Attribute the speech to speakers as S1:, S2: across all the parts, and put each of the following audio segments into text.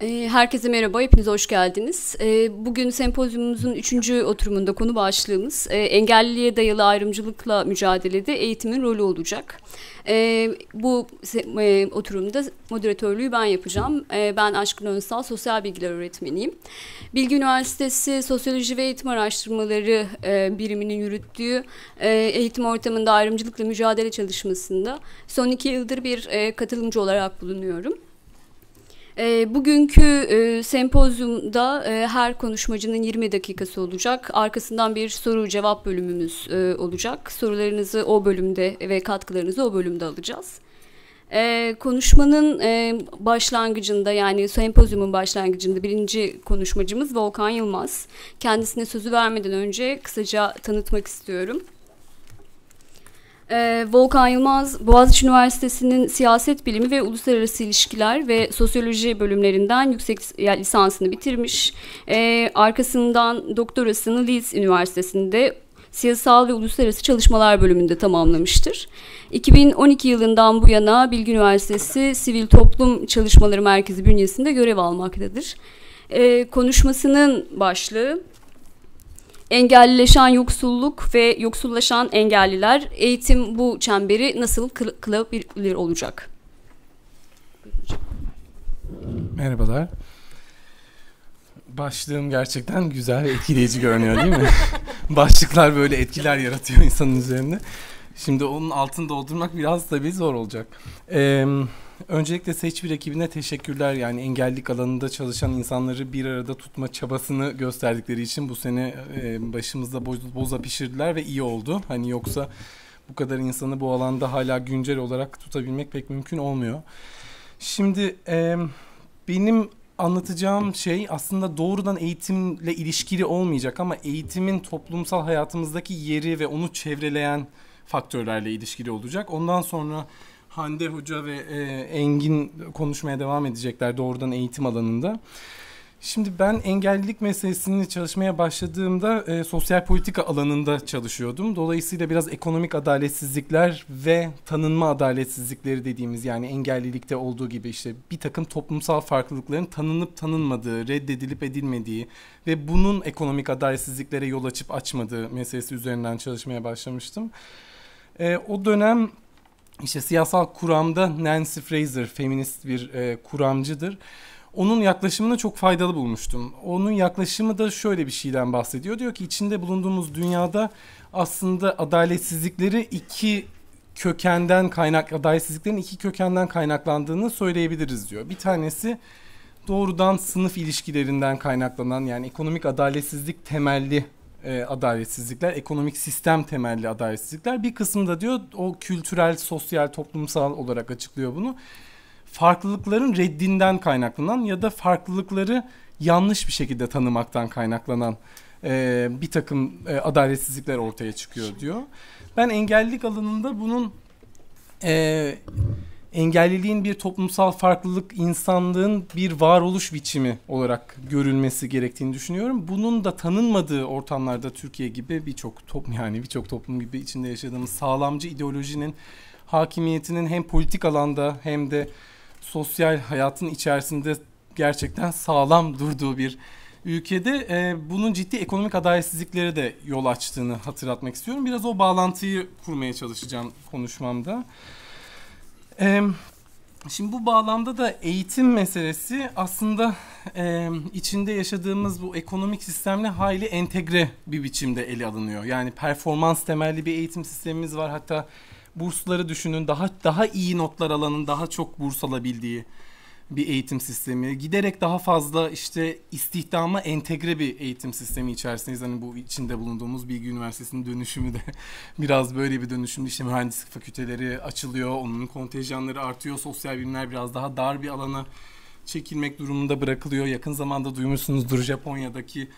S1: Ee, herkese merhaba, hepiniz hoş geldiniz. Ee, bugün sempozyumumuzun üçüncü oturumunda konu başlığımız e, Engelliye dayalı ayrımcılıkla mücadelede eğitimin rolü olacak. Ee, bu e, oturumda moderatörlüğü ben yapacağım. Ben Aşkın Önsal, sosyal bilgiler öğretmeniyim. Bilgi Üniversitesi Sosyoloji ve Eğitim Araştırmaları e, biriminin yürüttüğü eğitim ortamında ayrımcılıkla mücadele çalışmasında son iki yıldır bir katılımcı olarak bulunuyorum. E, bugünkü e, sempozyumda e, her konuşmacının 20 dakikası olacak. Arkasından bir soru cevap bölümümüz e, olacak. Sorularınızı o bölümde ve katkılarınızı o bölümde alacağız. E, konuşmanın e, başlangıcında yani sempozyumun başlangıcında birinci konuşmacımız Volkan Yılmaz. Kendisine sözü vermeden önce kısaca tanıtmak istiyorum. Ee, Volkan Yılmaz, Boğaziçi Üniversitesi'nin siyaset bilimi ve uluslararası ilişkiler ve sosyoloji bölümlerinden yüksek lisansını bitirmiş. Ee, arkasından doktorasını Leeds Üniversitesi'nde siyasal ve uluslararası çalışmalar bölümünde tamamlamıştır. 2012 yılından bu yana Bilgi Üniversitesi Sivil Toplum Çalışmaları Merkezi bünyesinde görev almaktadır. Ee, konuşmasının başlığı engellileşen yoksulluk ve yoksullaşan engelliler eğitim bu çemberi nasıl kılabilir olacak?
S2: Merhabalar. Başlığım gerçekten güzel ve etkileyici görünüyor değil mi? Başlıklar böyle etkiler yaratıyor insanın üzerinde. Şimdi onun altını doldurmak biraz tabii zor olacak. Eee Öncelikle seç bir ekibine teşekkürler. Yani engellik alanında çalışan insanları bir arada tutma çabasını gösterdikleri için bu sene e, başımızda boz, boza pişirdiler ve iyi oldu. Hani yoksa bu kadar insanı bu alanda hala güncel olarak tutabilmek pek mümkün olmuyor. Şimdi e, benim anlatacağım şey aslında doğrudan eğitimle ilişkili olmayacak ama eğitimin toplumsal hayatımızdaki yeri ve onu çevreleyen faktörlerle ilişkili olacak. Ondan sonra Hande Hoca ve e, Engin konuşmaya devam edecekler doğrudan eğitim alanında. Şimdi ben engellilik meselesini çalışmaya başladığımda e, sosyal politika alanında çalışıyordum. Dolayısıyla biraz ekonomik adaletsizlikler ve tanınma adaletsizlikleri dediğimiz yani engellilikte olduğu gibi işte bir takım toplumsal farklılıkların tanınıp tanınmadığı, reddedilip edilmediği ve bunun ekonomik adaletsizliklere yol açıp açmadığı meselesi üzerinden çalışmaya başlamıştım. E, o dönem işte siyasal kuramda Nancy Fraser feminist bir e, kuramcıdır. Onun yaklaşımını çok faydalı bulmuştum. Onun yaklaşımı da şöyle bir şeyden bahsediyor. Diyor ki içinde bulunduğumuz dünyada aslında adaletsizlikleri iki kökenden kaynak adaletsizliklerin iki kökenden kaynaklandığını söyleyebiliriz diyor. Bir tanesi doğrudan sınıf ilişkilerinden kaynaklanan yani ekonomik adaletsizlik temelli e, adaletsizlikler, ekonomik sistem temelli adaletsizlikler. Bir kısmında diyor o kültürel, sosyal, toplumsal olarak açıklıyor bunu. Farklılıkların reddinden kaynaklanan ya da farklılıkları yanlış bir şekilde tanımaktan kaynaklanan e, bir takım e, adaletsizlikler ortaya çıkıyor diyor. Ben engellilik alanında bunun e, engelliliğin bir toplumsal farklılık insanlığın bir varoluş biçimi olarak görülmesi gerektiğini düşünüyorum. Bunun da tanınmadığı ortamlarda Türkiye gibi birçok toplum yani birçok toplum gibi içinde yaşadığımız sağlamcı ideolojinin hakimiyetinin hem politik alanda hem de sosyal hayatın içerisinde gerçekten sağlam durduğu bir ülkede e, bunun ciddi ekonomik adaletsizliklere de yol açtığını hatırlatmak istiyorum. Biraz o bağlantıyı kurmaya çalışacağım konuşmamda. E, şimdi bu bağlamda da eğitim meselesi aslında e, içinde yaşadığımız bu ekonomik sistemle hayli entegre bir biçimde ele alınıyor. Yani performans temelli bir eğitim sistemimiz var. Hatta bursları düşünün daha daha iyi notlar alanın daha çok burs alabildiği bir eğitim sistemi. Giderek daha fazla işte istihdama entegre bir eğitim sistemi içerisindeyiz. Hani bu içinde bulunduğumuz Bilgi Üniversitesi'nin dönüşümü de biraz böyle bir dönüşümde işte mühendislik fakülteleri açılıyor, onun kontenjanları artıyor, sosyal bilimler biraz daha dar bir alana çekilmek durumunda bırakılıyor. Yakın zamanda duymuşsunuzdur Japonya'daki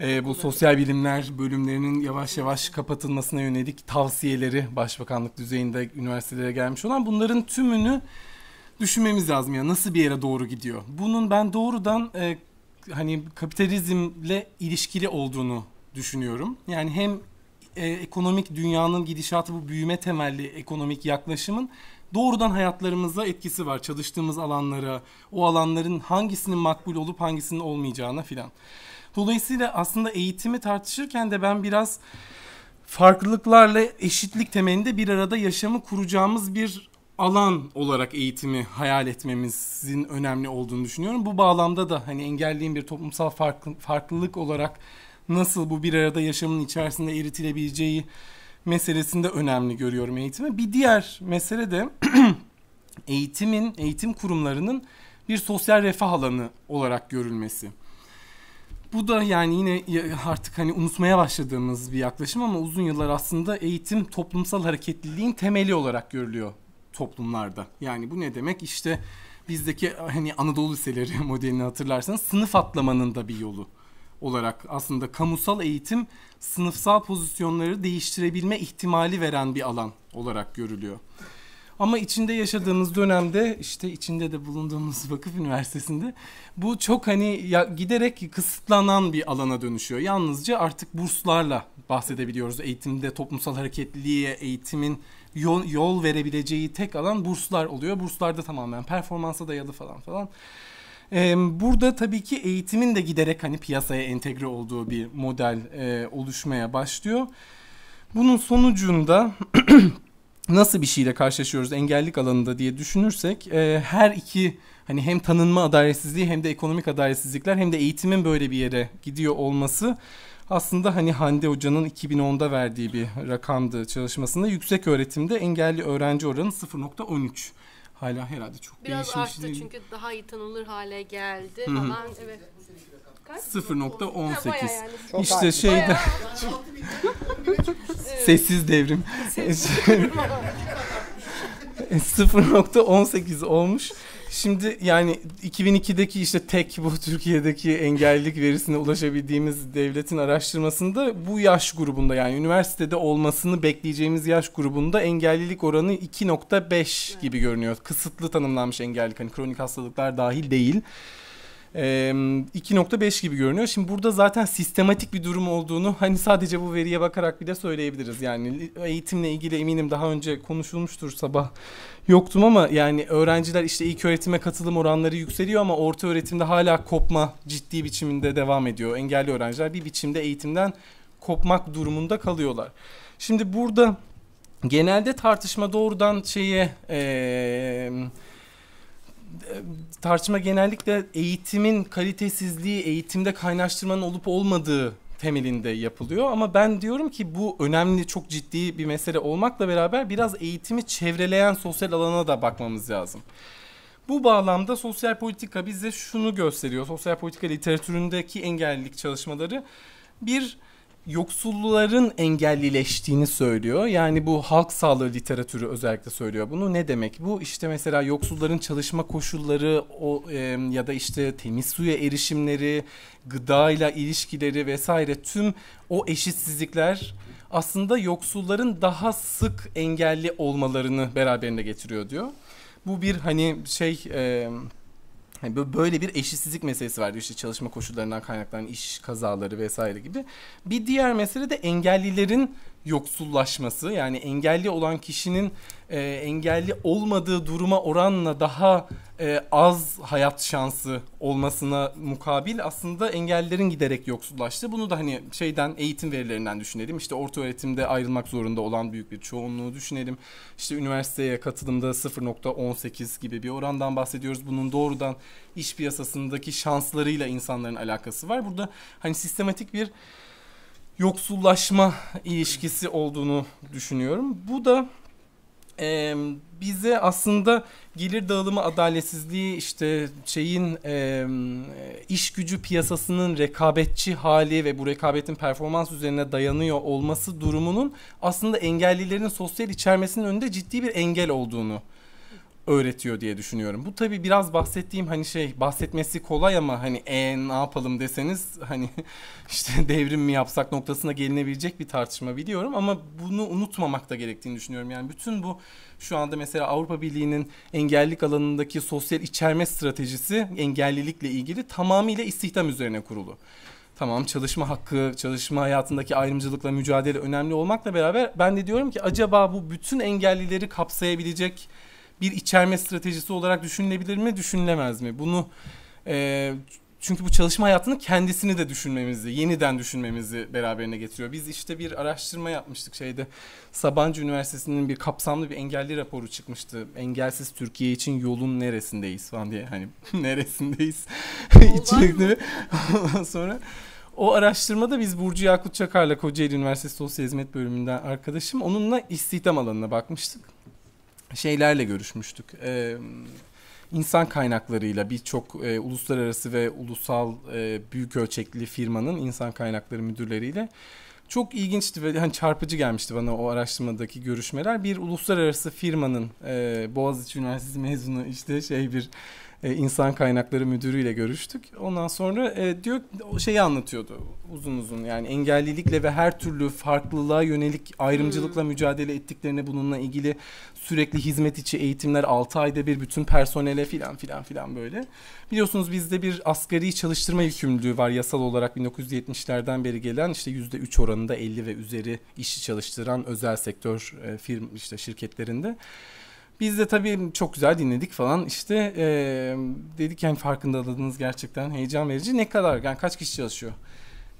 S2: e, bu sosyal bilimler bölümlerinin yavaş yavaş kapatılmasına yönelik tavsiyeleri başbakanlık düzeyinde üniversitelere gelmiş olan bunların tümünü düşünmemiz lazım ya nasıl bir yere doğru gidiyor. Bunun ben doğrudan e, hani kapitalizmle ilişkili olduğunu düşünüyorum. Yani hem e, ekonomik dünyanın gidişatı bu büyüme temelli ekonomik yaklaşımın doğrudan hayatlarımıza etkisi var. Çalıştığımız alanlara, o alanların hangisinin makbul olup hangisinin olmayacağına filan. Dolayısıyla aslında eğitimi tartışırken de ben biraz farklılıklarla eşitlik temelinde bir arada yaşamı kuracağımız bir alan olarak eğitimi hayal etmemizin önemli olduğunu düşünüyorum. Bu bağlamda da hani engelliğin bir toplumsal farklı, farklılık olarak nasıl bu bir arada yaşamın içerisinde eritilebileceği meselesinde önemli görüyorum eğitimi. Bir diğer mesele de eğitimin, eğitim kurumlarının bir sosyal refah alanı olarak görülmesi. Bu da yani yine artık hani unutmaya başladığımız bir yaklaşım ama uzun yıllar aslında eğitim toplumsal hareketliliğin temeli olarak görülüyor toplumlarda. Yani bu ne demek? İşte bizdeki hani Anadolu liseleri modelini hatırlarsanız sınıf atlamanın da bir yolu olarak aslında kamusal eğitim sınıfsal pozisyonları değiştirebilme ihtimali veren bir alan olarak görülüyor. Ama içinde yaşadığımız dönemde işte içinde de bulunduğumuz vakıf üniversitesinde bu çok hani ya, giderek kısıtlanan bir alana dönüşüyor. Yalnızca artık burslarla bahsedebiliyoruz. Eğitimde toplumsal hareketliliğe, eğitimin yol, yol verebileceği tek alan burslar oluyor. Burslarda tamamen performansa dayalı falan falan. Ee, burada tabii ki eğitimin de giderek hani piyasaya entegre olduğu bir model e, oluşmaya başlıyor. Bunun sonucunda nasıl bir şeyle karşılaşıyoruz engellik alanında diye düşünürsek e, her iki hani hem tanınma adaletsizliği hem de ekonomik adaletsizlikler hem de eğitimin böyle bir yere gidiyor olması aslında hani Hande Hoca'nın 2010'da verdiği bir rakamdı çalışmasında. Yüksek öğretimde engelli öğrenci oranı 0.13 hala herhalde çok Biraz değişmiş arttı değil. çünkü
S3: daha iyi tanınır hale geldi Hı-hı. falan. Evet.
S2: 0.18. Yani. Çok işte şeyde sessiz devrim. 0.18 olmuş. Şimdi yani 2002'deki işte tek bu Türkiye'deki engellilik verisine ulaşabildiğimiz devletin araştırmasında bu yaş grubunda yani üniversitede olmasını bekleyeceğimiz yaş grubunda engellilik oranı 2.5 gibi görünüyor. Kısıtlı tanımlanmış engellilik hani kronik hastalıklar dahil değil. 2.5 gibi görünüyor. Şimdi burada zaten sistematik bir durum olduğunu hani sadece bu veriye bakarak bir de söyleyebiliriz. Yani eğitimle ilgili eminim daha önce konuşulmuştur sabah yoktum ama yani öğrenciler işte ilk öğretime katılım oranları yükseliyor ama orta öğretimde hala kopma ciddi biçiminde devam ediyor. Engelli öğrenciler bir biçimde eğitimden kopmak durumunda kalıyorlar. Şimdi burada genelde tartışma doğrudan şeye eee tartışma genellikle eğitimin kalitesizliği, eğitimde kaynaştırmanın olup olmadığı temelinde yapılıyor ama ben diyorum ki bu önemli çok ciddi bir mesele olmakla beraber biraz eğitimi çevreleyen sosyal alana da bakmamız lazım. Bu bağlamda sosyal politika bize şunu gösteriyor. Sosyal politika literatüründeki engellilik çalışmaları bir yoksulların engellileştiğini söylüyor. Yani bu halk sağlığı literatürü özellikle söylüyor bunu. Ne demek bu? İşte mesela yoksulların çalışma koşulları o e, ya da işte temiz suya erişimleri, gıdayla ilişkileri vesaire tüm o eşitsizlikler aslında yoksulların daha sık engelli olmalarını beraberinde getiriyor diyor. Bu bir hani şey e, Hani böyle bir eşitsizlik meselesi var işte çalışma koşullarından kaynaklanan iş kazaları vesaire gibi. Bir diğer mesele de engellilerin yoksullaşması yani engelli olan kişinin e, engelli olmadığı duruma oranla daha e, az hayat şansı olmasına mukabil aslında engellilerin giderek yoksullaştı. Bunu da hani şeyden eğitim verilerinden düşünelim. İşte orta öğretimde ayrılmak zorunda olan büyük bir çoğunluğu düşünelim. İşte üniversiteye katılımda 0.18 gibi bir orandan bahsediyoruz. Bunun doğrudan iş piyasasındaki şanslarıyla insanların alakası var. Burada hani sistematik bir yoksullaşma ilişkisi olduğunu düşünüyorum. Bu da e, bize aslında gelir dağılımı adaletsizliği işte şeyin e, iş gücü piyasasının rekabetçi hali ve bu rekabetin performans üzerine dayanıyor olması durumunun aslında engellilerin sosyal içermesinin önünde ciddi bir engel olduğunu öğretiyor diye düşünüyorum. Bu tabii biraz bahsettiğim hani şey bahsetmesi kolay ama hani e, ne yapalım deseniz hani işte devrim mi yapsak noktasına gelinebilecek bir tartışma biliyorum ama bunu unutmamak da gerektiğini düşünüyorum. Yani bütün bu şu anda mesela Avrupa Birliği'nin engellilik alanındaki sosyal içerme stratejisi engellilikle ilgili tamamıyla istihdam üzerine kurulu tamam çalışma hakkı, çalışma hayatındaki ayrımcılıkla mücadele önemli olmakla beraber ben de diyorum ki acaba bu bütün engellileri kapsayabilecek bir içerme stratejisi olarak düşünülebilir mi, düşünülemez mi? Bunu e, çünkü bu çalışma hayatını kendisini de düşünmemizi, yeniden düşünmemizi beraberine getiriyor. Biz işte bir araştırma yapmıştık şeyde. Sabancı Üniversitesi'nin bir kapsamlı bir engelli raporu çıkmıştı. Engelsiz Türkiye için yolun neresindeyiz falan diye hani neresindeyiz içerikleri. Ondan sonra o araştırmada biz Burcu Yakut Çakar'la Kocaeli Üniversitesi Sosyal Hizmet Bölümünden arkadaşım onunla istihdam alanına bakmıştık şeylerle görüşmüştük. E, insan kaynaklarıyla birçok e, uluslararası ve ulusal e, büyük ölçekli firmanın insan kaynakları müdürleriyle çok ilginçti ve hani çarpıcı gelmişti bana o araştırmadaki görüşmeler. Bir uluslararası firmanın e, Boğaziçi Üniversitesi mezunu işte şey bir e, insan kaynakları müdürüyle görüştük. Ondan sonra e, diyor şeyi anlatıyordu uzun uzun yani engellilikle ve her türlü farklılığa yönelik ayrımcılıkla hmm. mücadele ettiklerini bununla ilgili sürekli hizmet içi eğitimler 6 ayda bir bütün personele filan filan filan böyle. Biliyorsunuz bizde bir asgari çalıştırma yükümlülüğü var yasal olarak 1970'lerden beri gelen işte %3 oranında 50 ve üzeri işçi çalıştıran özel sektör e, firm işte şirketlerinde. Biz de tabii çok güzel dinledik falan işte e, dedik yani farkındalığınız gerçekten heyecan verici. Ne kadar yani kaç kişi çalışıyor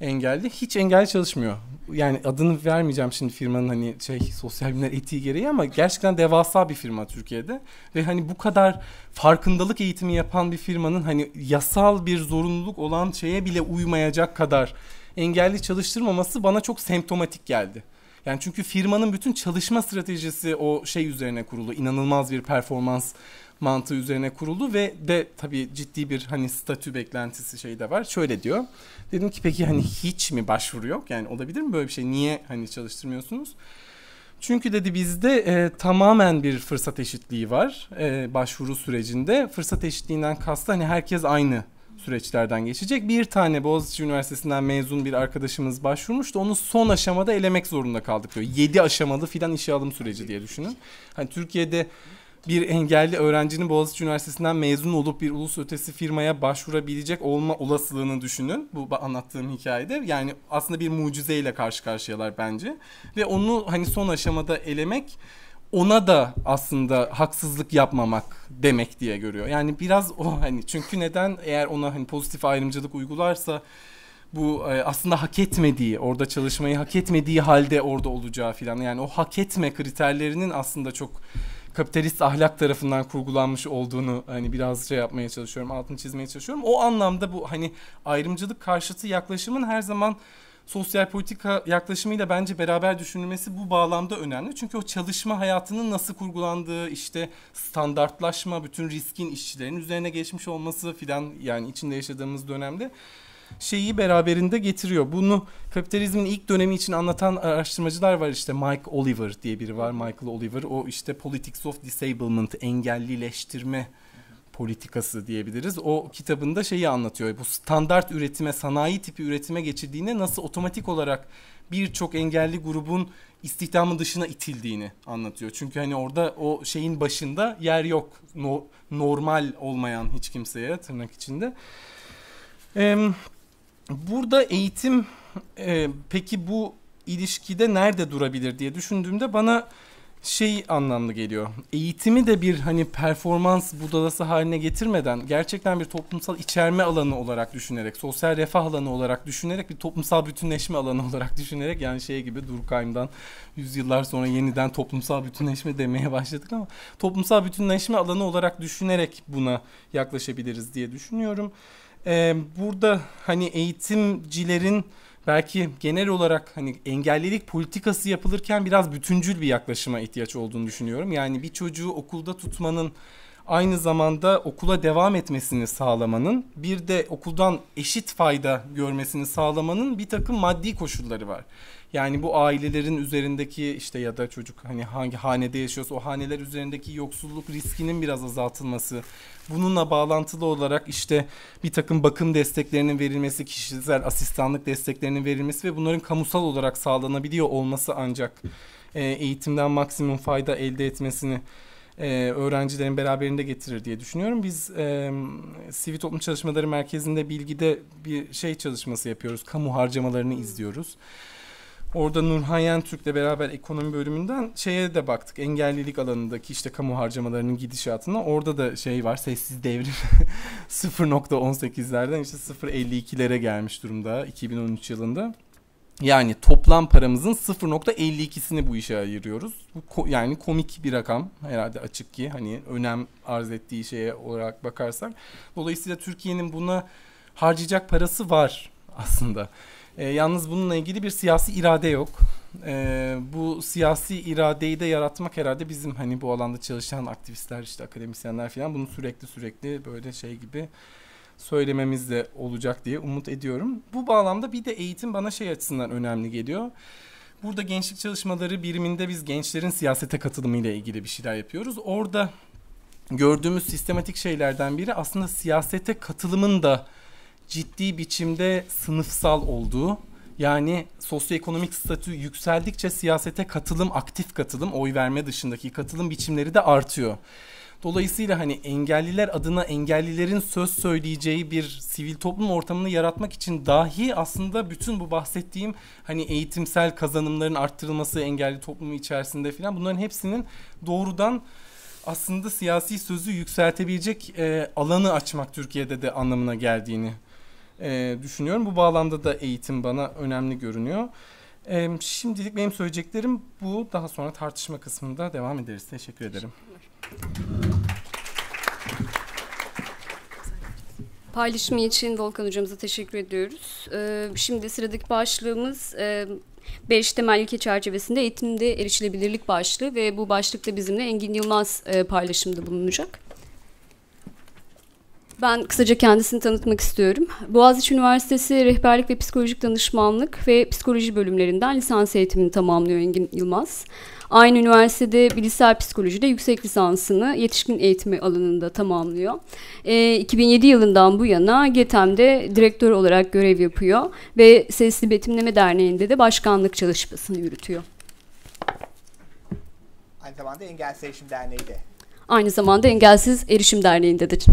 S2: engelli? Hiç engelli çalışmıyor. Yani adını vermeyeceğim şimdi firmanın hani şey sosyal bilimler etiği gereği ama gerçekten devasa bir firma Türkiye'de. Ve hani bu kadar farkındalık eğitimi yapan bir firmanın hani yasal bir zorunluluk olan şeye bile uymayacak kadar engelli çalıştırmaması bana çok semptomatik geldi. Yani çünkü firmanın bütün çalışma stratejisi o şey üzerine kurulu. İnanılmaz bir performans mantığı üzerine kuruldu ve de tabii ciddi bir hani statü beklentisi şey de var. Şöyle diyor. Dedim ki peki hani hiç mi başvuru yok? Yani olabilir mi böyle bir şey? Niye hani çalıştırmıyorsunuz? Çünkü dedi bizde e, tamamen bir fırsat eşitliği var e, başvuru sürecinde. Fırsat eşitliğinden kastı hani herkes aynı süreçlerden geçecek. Bir tane Boğaziçi Üniversitesi'nden mezun bir arkadaşımız başvurmuştu. Onu son aşamada elemek zorunda kaldık diyor. 7 aşamalı filan işe alım süreci diye düşünün. Hani Türkiye'de bir engelli öğrencinin Boğaziçi Üniversitesi'nden mezun olup bir ulus ötesi firmaya başvurabilecek olma olasılığını düşünün. Bu anlattığım hikayede. Yani aslında bir mucizeyle karşı karşıyalar bence. Ve onu hani son aşamada elemek ona da aslında haksızlık yapmamak demek diye görüyor. Yani biraz o hani çünkü neden eğer ona hani pozitif ayrımcılık uygularsa bu e, aslında hak etmediği, orada çalışmayı hak etmediği halde orada olacağı filan. Yani o hak etme kriterlerinin aslında çok kapitalist ahlak tarafından kurgulanmış olduğunu hani biraz şey yapmaya çalışıyorum, altını çizmeye çalışıyorum. O anlamda bu hani ayrımcılık karşıtı yaklaşımın her zaman sosyal politika yaklaşımıyla bence beraber düşünülmesi bu bağlamda önemli. Çünkü o çalışma hayatının nasıl kurgulandığı, işte standartlaşma, bütün riskin işçilerin üzerine geçmiş olması filan yani içinde yaşadığımız dönemde şeyi beraberinde getiriyor. Bunu kapitalizmin ilk dönemi için anlatan araştırmacılar var işte Mike Oliver diye biri var. Michael Oliver o işte Politics of Disablement engellileştirme politikası diyebiliriz. O kitabında şeyi anlatıyor. Bu standart üretime, sanayi tipi üretime geçildiğinde nasıl otomatik olarak birçok engelli grubun istihdamın dışına itildiğini anlatıyor. Çünkü hani orada o şeyin başında yer yok. No, normal olmayan hiç kimseye tırnak içinde. Ee, burada eğitim e, peki bu ilişkide nerede durabilir diye düşündüğümde bana şey anlamlı geliyor. Eğitimi de bir hani performans budalası haline getirmeden gerçekten bir toplumsal içerme alanı olarak düşünerek, sosyal refah alanı olarak düşünerek, bir toplumsal bütünleşme alanı olarak düşünerek yani şey gibi Durkheim'dan yüzyıllar sonra yeniden toplumsal bütünleşme demeye başladık ama toplumsal bütünleşme alanı olarak düşünerek buna yaklaşabiliriz diye düşünüyorum. Ee, burada hani eğitimcilerin belki genel olarak hani engellilik politikası yapılırken biraz bütüncül bir yaklaşıma ihtiyaç olduğunu düşünüyorum. Yani bir çocuğu okulda tutmanın aynı zamanda okula devam etmesini sağlamanın bir de okuldan eşit fayda görmesini sağlamanın bir takım maddi koşulları var. Yani bu ailelerin üzerindeki işte ya da çocuk hani hangi hanede yaşıyorsa o haneler üzerindeki yoksulluk riskinin biraz azaltılması. Bununla bağlantılı olarak işte bir takım bakım desteklerinin verilmesi, kişisel asistanlık desteklerinin verilmesi ve bunların kamusal olarak sağlanabiliyor olması ancak e, eğitimden maksimum fayda elde etmesini e, öğrencilerin beraberinde getirir diye düşünüyorum. Biz e, Sivil Toplum Çalışmaları Merkezi'nde bilgide bir şey çalışması yapıyoruz. Kamu harcamalarını hmm. izliyoruz. Hmm Orada Nurhan Türk'le beraber ekonomi bölümünden şeye de baktık. Engellilik alanındaki işte kamu harcamalarının gidişatına. Orada da şey var sessiz devrim 0.18'lerden işte 0.52'lere gelmiş durumda 2013 yılında. Yani toplam paramızın 0.52'sini bu işe ayırıyoruz. Bu ko- yani komik bir rakam herhalde açık ki hani önem arz ettiği şeye olarak bakarsak. Dolayısıyla Türkiye'nin buna harcayacak parası var aslında. E, yalnız bununla ilgili bir siyasi irade yok. E, bu siyasi iradeyi de yaratmak herhalde bizim hani bu alanda çalışan aktivistler işte akademisyenler falan bunu sürekli sürekli böyle şey gibi söylememiz de olacak diye umut ediyorum. Bu bağlamda bir de eğitim bana şey açısından önemli geliyor. Burada gençlik çalışmaları biriminde biz gençlerin siyasete katılımı ile ilgili bir şeyler yapıyoruz. Orada gördüğümüz sistematik şeylerden biri aslında siyasete katılımın da ciddi biçimde sınıfsal olduğu yani sosyoekonomik statü yükseldikçe siyasete katılım, aktif katılım, oy verme dışındaki katılım biçimleri de artıyor. Dolayısıyla hani engelliler adına engellilerin söz söyleyeceği bir sivil toplum ortamını yaratmak için dahi aslında bütün bu bahsettiğim hani eğitimsel kazanımların arttırılması engelli toplumu içerisinde filan bunların hepsinin doğrudan aslında siyasi sözü yükseltebilecek e, alanı açmak Türkiye'de de anlamına geldiğini e, düşünüyorum. Bu bağlamda da eğitim bana önemli görünüyor. E, şimdilik benim söyleyeceklerim bu. Daha sonra tartışma kısmında devam ederiz. Teşekkür ederim.
S1: Paylaşım için Volkan hocamıza teşekkür ediyoruz. E, şimdi sıradaki başlığımız e, Beş temel ilke çerçevesinde eğitimde erişilebilirlik başlığı ve bu başlıkta bizimle Engin Yılmaz e, paylaşımda bulunacak. Ben kısaca kendisini tanıtmak istiyorum. Boğaziçi Üniversitesi Rehberlik ve Psikolojik Danışmanlık ve Psikoloji bölümlerinden lisans eğitimini tamamlıyor Engin Yılmaz. Aynı üniversitede bilişsel psikolojide yüksek lisansını yetişkin eğitimi alanında tamamlıyor. E, 2007 yılından bu yana GETEM'de direktör olarak görev yapıyor ve Sesli Betimleme Derneği'nde de başkanlık çalışmasını yürütüyor.
S4: Aynı zamanda Engelsiz Erişim Derneği'de.
S1: Aynı zamanda Engelsiz Erişim Derneği'ndedir.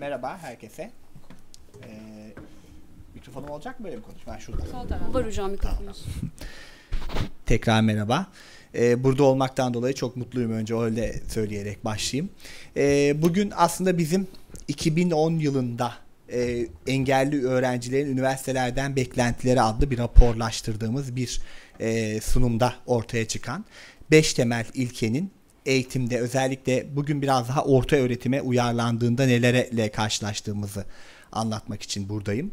S4: Merhaba herkese. Ee, mikrofonum olacak mı böyle bir konuşma? Şurada. Sol tarafta. Var hocam mikrofonumuz. Tekrar merhaba. Ee, burada olmaktan dolayı çok mutluyum. Önce öyle söyleyerek başlayayım. Ee, bugün aslında bizim 2010 yılında e, engelli öğrencilerin üniversitelerden beklentileri adlı bir raporlaştırdığımız bir e, sunumda ortaya çıkan 5 temel ilkenin eğitimde özellikle bugün biraz daha orta öğretime uyarlandığında nelerle karşılaştığımızı anlatmak için buradayım.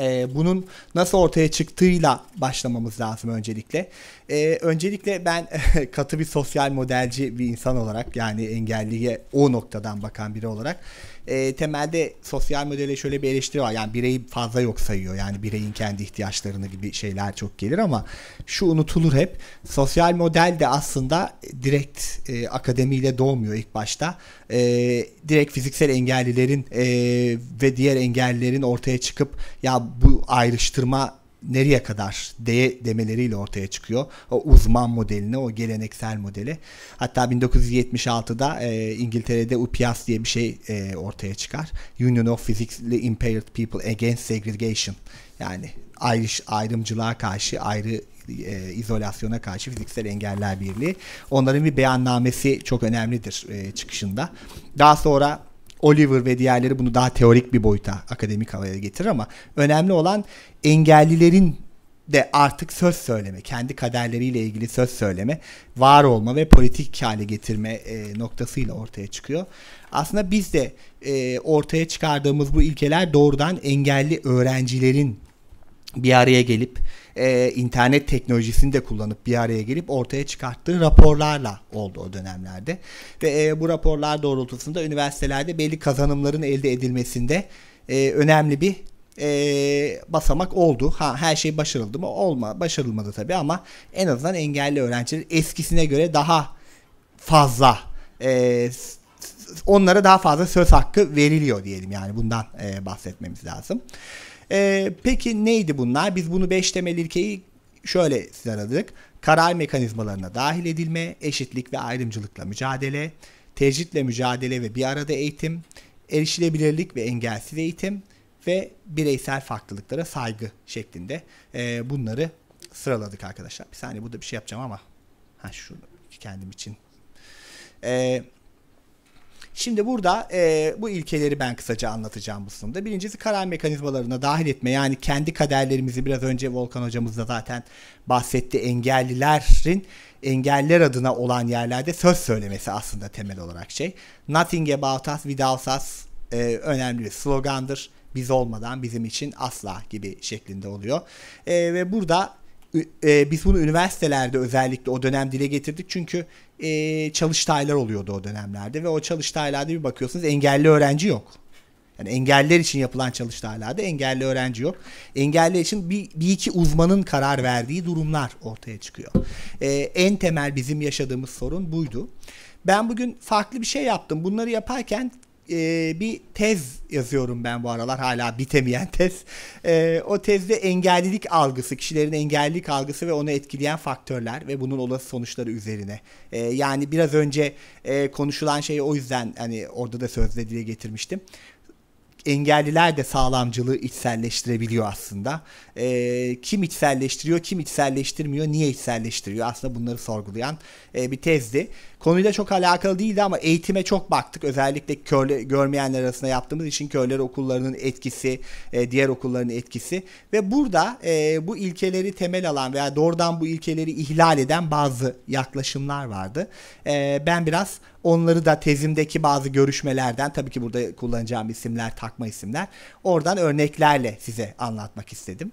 S4: Ee, bunun nasıl ortaya çıktığıyla başlamamız lazım öncelikle. Ee, öncelikle ben katı bir sosyal modelci bir insan olarak yani engelliye o noktadan bakan biri olarak e, temelde sosyal modele şöyle bir eleştiri var. Yani bireyi fazla yok sayıyor. Yani bireyin kendi ihtiyaçlarını gibi şeyler çok gelir ama şu unutulur hep. Sosyal model de aslında direkt e, akademiyle doğmuyor ilk başta. E, direkt fiziksel engellilerin e, ve diğer engellilerin ortaya çıkıp ya bu ayrıştırma nereye kadar de demeleriyle ortaya çıkıyor. O uzman modeline, o geleneksel modeli. Hatta 1976'da e, İngiltere'de UPIAS diye bir şey e, ortaya çıkar. Union of Physically Impaired People Against Segregation. Yani ayrış, ayrımcılığa karşı, ayrı e, izolasyona karşı fiziksel engeller birliği. Onların bir beyannamesi çok önemlidir e, çıkışında. Daha sonra Oliver ve diğerleri bunu daha teorik bir boyuta akademik havaya getirir ama önemli olan engellilerin de artık söz söyleme, kendi kaderleriyle ilgili söz söyleme, var olma ve politik hale getirme e, noktasıyla ortaya çıkıyor. Aslında biz de e, ortaya çıkardığımız bu ilkeler doğrudan engelli öğrencilerin bir araya gelip e, internet teknolojisini de kullanıp bir araya gelip ortaya çıkarttığı raporlarla oldu o dönemlerde. Ve e, bu raporlar doğrultusunda üniversitelerde belli kazanımların elde edilmesinde e, önemli bir e, basamak oldu. Ha, her şey başarıldı mı? Olma, başarılmadı tabii ama en azından engelli öğrenciler eskisine göre daha fazla e, onlara daha fazla söz hakkı veriliyor diyelim yani bundan e, bahsetmemiz lazım. E, peki neydi bunlar? Biz bunu 5 temel ilkeyi şöyle sıraladık. Karar mekanizmalarına dahil edilme, eşitlik ve ayrımcılıkla mücadele, tecritle mücadele ve bir arada eğitim, erişilebilirlik ve engelsiz eğitim ve bireysel farklılıklara saygı şeklinde e, bunları sıraladık arkadaşlar. Bir saniye burada bir şey yapacağım ama ha şunu kendim için. Eee Şimdi burada e, bu ilkeleri ben kısaca anlatacağım bu sunumda. Birincisi karar mekanizmalarına dahil etme. Yani kendi kaderlerimizi biraz önce Volkan hocamız da zaten bahsetti. Engellilerin engeller adına olan yerlerde söz söylemesi aslında temel olarak şey. Nothing about us without us e, önemli bir slogandır. Biz olmadan bizim için asla gibi şeklinde oluyor. E, ve burada e, biz bunu üniversitelerde özellikle o dönem dile getirdik. Çünkü e, çalıştaylar oluyordu o dönemlerde ve o çalıştaylarda bir bakıyorsunuz engelli öğrenci yok. Yani engeller için yapılan çalıştaylarda engelli öğrenci yok. Engelli için bir, bir iki uzmanın karar verdiği durumlar ortaya çıkıyor. E, en temel bizim yaşadığımız sorun buydu. Ben bugün farklı bir şey yaptım. Bunları yaparken e, bir tez yazıyorum ben bu aralar hala bitemeyen tez. E, o tezde engellilik algısı, kişilerin engellilik algısı ve onu etkileyen faktörler ve bunun olası sonuçları üzerine. E, yani biraz önce e, konuşulan şeyi o yüzden hani orada da sözde dile getirmiştim engelliler de sağlamcılığı içselleştirebiliyor aslında. E, kim içselleştiriyor, kim içselleştirmiyor, niye içselleştiriyor? Aslında bunları sorgulayan e, bir tezdi. Konuyla çok alakalı değildi ama eğitime çok baktık. Özellikle körle, görmeyenler arasında yaptığımız için körler okullarının etkisi, e, diğer okulların etkisi ve burada e, bu ilkeleri temel alan veya doğrudan bu ilkeleri ihlal eden bazı yaklaşımlar vardı. E, ben biraz onları da tezimdeki bazı görüşmelerden tabii ki burada kullanacağım isimler takma isimler oradan örneklerle size anlatmak istedim.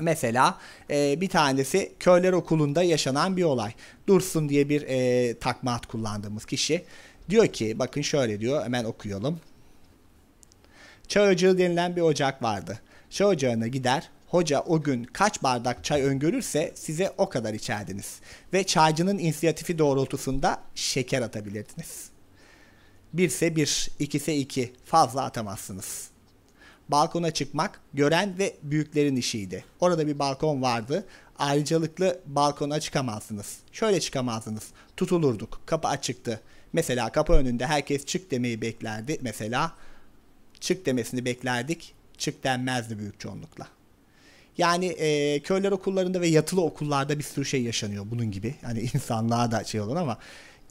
S4: Mesela e, bir tanesi köyler okulunda yaşanan bir olay. Dursun diye bir e, takma ad kullandığımız kişi diyor ki bakın şöyle diyor hemen okuyalım. Çay ocağı denilen bir ocak vardı. Çay ocağına gider hoca o gün kaç bardak çay öngörürse size o kadar içerdiniz. Ve çaycının inisiyatifi doğrultusunda şeker atabilirdiniz. Birse bir, ikise iki fazla atamazsınız.'' balkona çıkmak gören ve büyüklerin işiydi. Orada bir balkon vardı. Ayrıcalıklı balkona çıkamazsınız. Şöyle çıkamazsınız. Tutulurduk. Kapı açıktı. Mesela kapı önünde herkes çık demeyi beklerdi. Mesela çık demesini beklerdik. Çık denmezdi büyük çoğunlukla. Yani e, köyler okullarında ve yatılı okullarda bir sürü şey yaşanıyor bunun gibi. Yani insanlığa da şey olan ama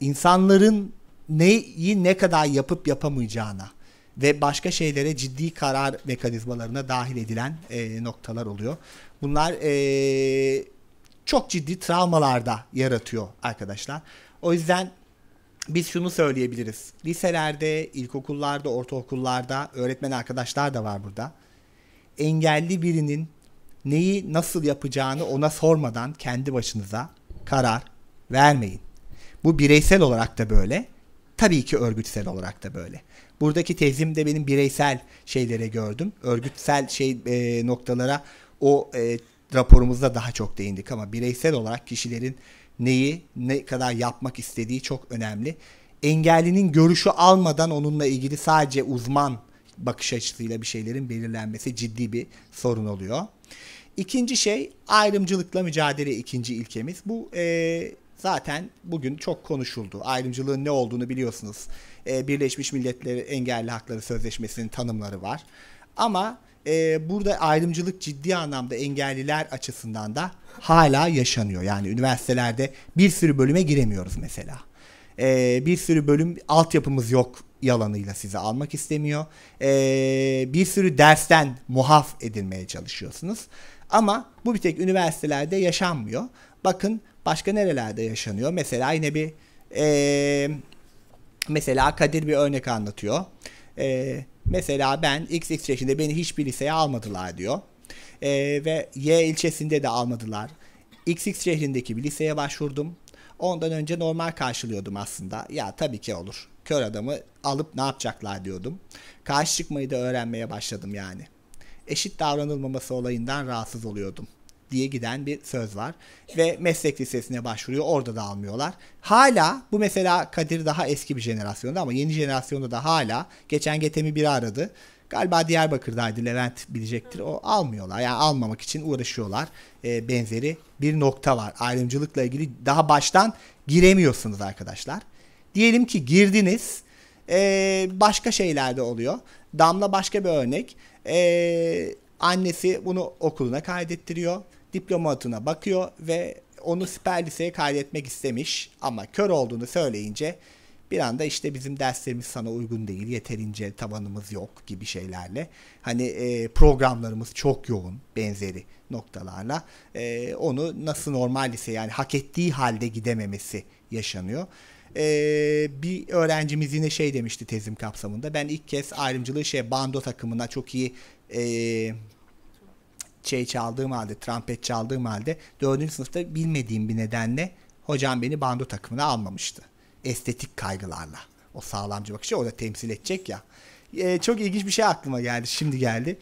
S4: insanların neyi ne kadar yapıp yapamayacağına ve başka şeylere ciddi karar mekanizmalarına dahil edilen e, noktalar oluyor. Bunlar e, çok ciddi travmalarda yaratıyor arkadaşlar. O yüzden biz şunu söyleyebiliriz. Liselerde, ilkokullarda, ortaokullarda öğretmen arkadaşlar da var burada. Engelli birinin neyi nasıl yapacağını ona sormadan kendi başınıza karar vermeyin. Bu bireysel olarak da böyle, tabii ki örgütsel olarak da böyle. Buradaki tezimde benim bireysel şeylere gördüm. Örgütsel şey e, noktalara o e, raporumuzda daha çok değindik ama bireysel olarak kişilerin neyi ne kadar yapmak istediği çok önemli. Engellinin görüşü almadan onunla ilgili sadece uzman bakış açısıyla bir şeylerin belirlenmesi ciddi bir sorun oluyor. İkinci şey ayrımcılıkla mücadele ikinci ilkemiz. Bu e, Zaten bugün çok konuşuldu. Ayrımcılığın ne olduğunu biliyorsunuz. Ee, Birleşmiş Milletler Engelli Hakları Sözleşmesi'nin tanımları var. Ama e, burada ayrımcılık ciddi anlamda engelliler açısından da hala yaşanıyor. Yani üniversitelerde bir sürü bölüme giremiyoruz mesela. E, bir sürü bölüm altyapımız yok yalanıyla sizi almak istemiyor. E, bir sürü dersten muhaf edilmeye çalışıyorsunuz. Ama bu bir tek üniversitelerde yaşanmıyor. Bakın Başka nerelerde yaşanıyor? Mesela yine bir e, mesela Kadir bir örnek anlatıyor. E, mesela ben XX yaşında beni hiçbir liseye almadılar diyor. E, ve Y ilçesinde de almadılar. XX şehrindeki bir liseye başvurdum. Ondan önce normal karşılıyordum aslında. Ya tabii ki olur. Kör adamı alıp ne yapacaklar diyordum. Karşı çıkmayı da öğrenmeye başladım yani. Eşit davranılmaması olayından rahatsız oluyordum diye giden bir söz var. Ve meslek lisesine başvuruyor orada da almıyorlar. Hala bu mesela Kadir daha eski bir jenerasyonda ama yeni jenerasyonda da hala geçen Getem'i biri aradı. Galiba Diyarbakır'daydı Levent bilecektir. O almıyorlar. Yani almamak için uğraşıyorlar. E, benzeri bir nokta var. Ayrımcılıkla ilgili daha baştan giremiyorsunuz arkadaşlar. Diyelim ki girdiniz. E, başka şeyler de oluyor. Damla başka bir örnek. E, annesi bunu okuluna kaydettiriyor diplomatına bakıyor ve onu süper liseye kaydetmek istemiş ama kör olduğunu söyleyince bir anda işte bizim derslerimiz sana uygun değil, yeterince tabanımız yok gibi şeylerle. Hani e, programlarımız çok yoğun benzeri noktalarla. E, onu nasıl normal lise yani hak ettiği halde gidememesi yaşanıyor. E, bir öğrencimiz yine şey demişti tezim kapsamında. Ben ilk kez ayrımcılığı şey bando takımına çok iyi e, şey çaldığım halde, trompet çaldığım halde 4. sınıfta bilmediğim bir nedenle hocam beni bando takımına almamıştı. Estetik kaygılarla. O sağlamcı bakışı o da temsil edecek ya. Ee, çok ilginç bir şey aklıma geldi. Şimdi geldi.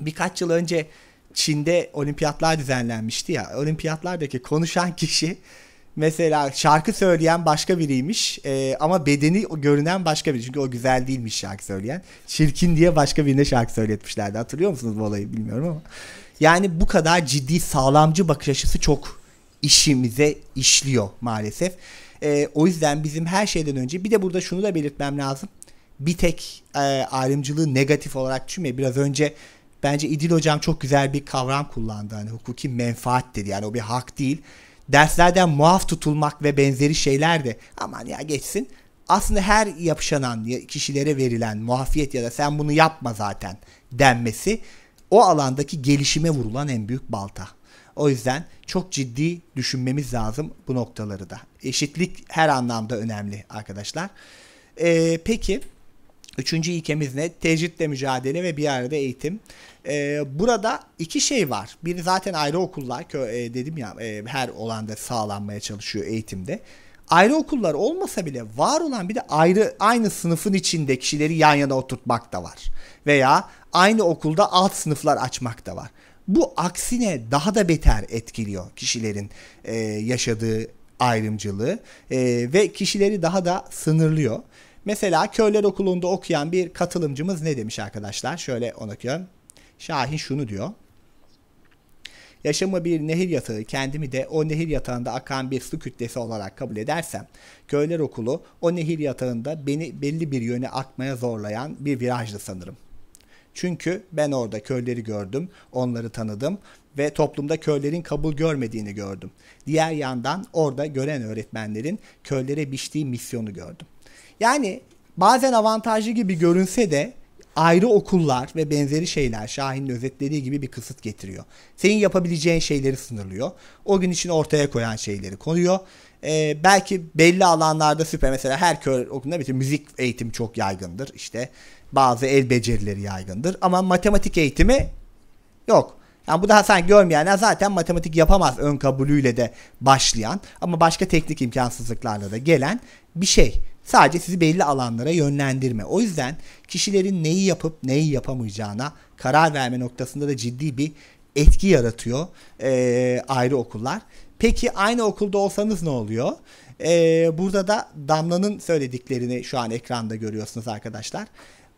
S4: Birkaç yıl önce Çin'de olimpiyatlar düzenlenmişti ya. Olimpiyatlardaki konuşan kişi Mesela şarkı söyleyen başka biriymiş e, ama bedeni görünen başka biri. Çünkü o güzel değilmiş şarkı söyleyen. Çirkin diye başka birine şarkı söyletmişlerdi. Hatırlıyor musunuz bu olayı bilmiyorum ama. Yani bu kadar ciddi sağlamcı bakış açısı çok işimize işliyor maalesef. E, o yüzden bizim her şeyden önce bir de burada şunu da belirtmem lazım. Bir tek e, ayrımcılığı negatif olarak düşünme Biraz önce bence İdil Hocam çok güzel bir kavram kullandı. Hani hukuki menfaat dedi. Yani o bir hak değil derslerden muaf tutulmak ve benzeri şeyler de aman ya geçsin. Aslında her yapışanan kişilere verilen muafiyet ya da sen bunu yapma zaten denmesi o alandaki gelişime vurulan en büyük balta. O yüzden çok ciddi düşünmemiz lazım bu noktaları da. Eşitlik her anlamda önemli arkadaşlar. Ee, peki Üçüncü ilkemiz ne? Tecritle mücadele ve bir arada eğitim. Ee, burada iki şey var. Biri zaten ayrı okullar. E, dedim ya e, her olanda sağlanmaya çalışıyor eğitimde. Ayrı okullar olmasa bile var olan bir de ayrı aynı sınıfın içinde kişileri yan yana oturtmak da var. Veya aynı okulda alt sınıflar açmak da var. Bu aksine daha da beter etkiliyor kişilerin e, yaşadığı ayrımcılığı e, ve kişileri daha da sınırlıyor. Mesela köyler okulunda okuyan bir katılımcımız ne demiş arkadaşlar? Şöyle ona okuyorum. Şahin şunu diyor. Yaşamı bir nehir yatağı, kendimi de o nehir yatağında akan bir su kütlesi olarak kabul edersem, köyler okulu o nehir yatağında beni belli bir yöne akmaya zorlayan bir virajdı sanırım. Çünkü ben orada köyleri gördüm, onları tanıdım ve toplumda köylerin kabul görmediğini gördüm. Diğer yandan orada gören öğretmenlerin köylere biçtiği misyonu gördüm. Yani bazen avantajlı gibi görünse de ayrı okullar ve benzeri şeyler Şahin'in özetlediği gibi bir kısıt getiriyor. Senin yapabileceğin şeyleri sınırlıyor. O gün için ortaya koyan şeyleri koyuyor. Ee, belki belli alanlarda süper mesela her köy okulunda mesela müzik eğitimi çok yaygındır. İşte bazı el becerileri yaygındır ama matematik eğitimi yok. Yani bu daha sen görmeyenler zaten matematik yapamaz ön kabulüyle de başlayan ama başka teknik imkansızlıklarla da gelen bir şey. Sadece sizi belli alanlara yönlendirme. O yüzden kişilerin neyi yapıp neyi yapamayacağına karar verme noktasında da ciddi bir etki yaratıyor e, ayrı okullar. Peki aynı okulda olsanız ne oluyor? E, burada da Damla'nın söylediklerini şu an ekranda görüyorsunuz arkadaşlar.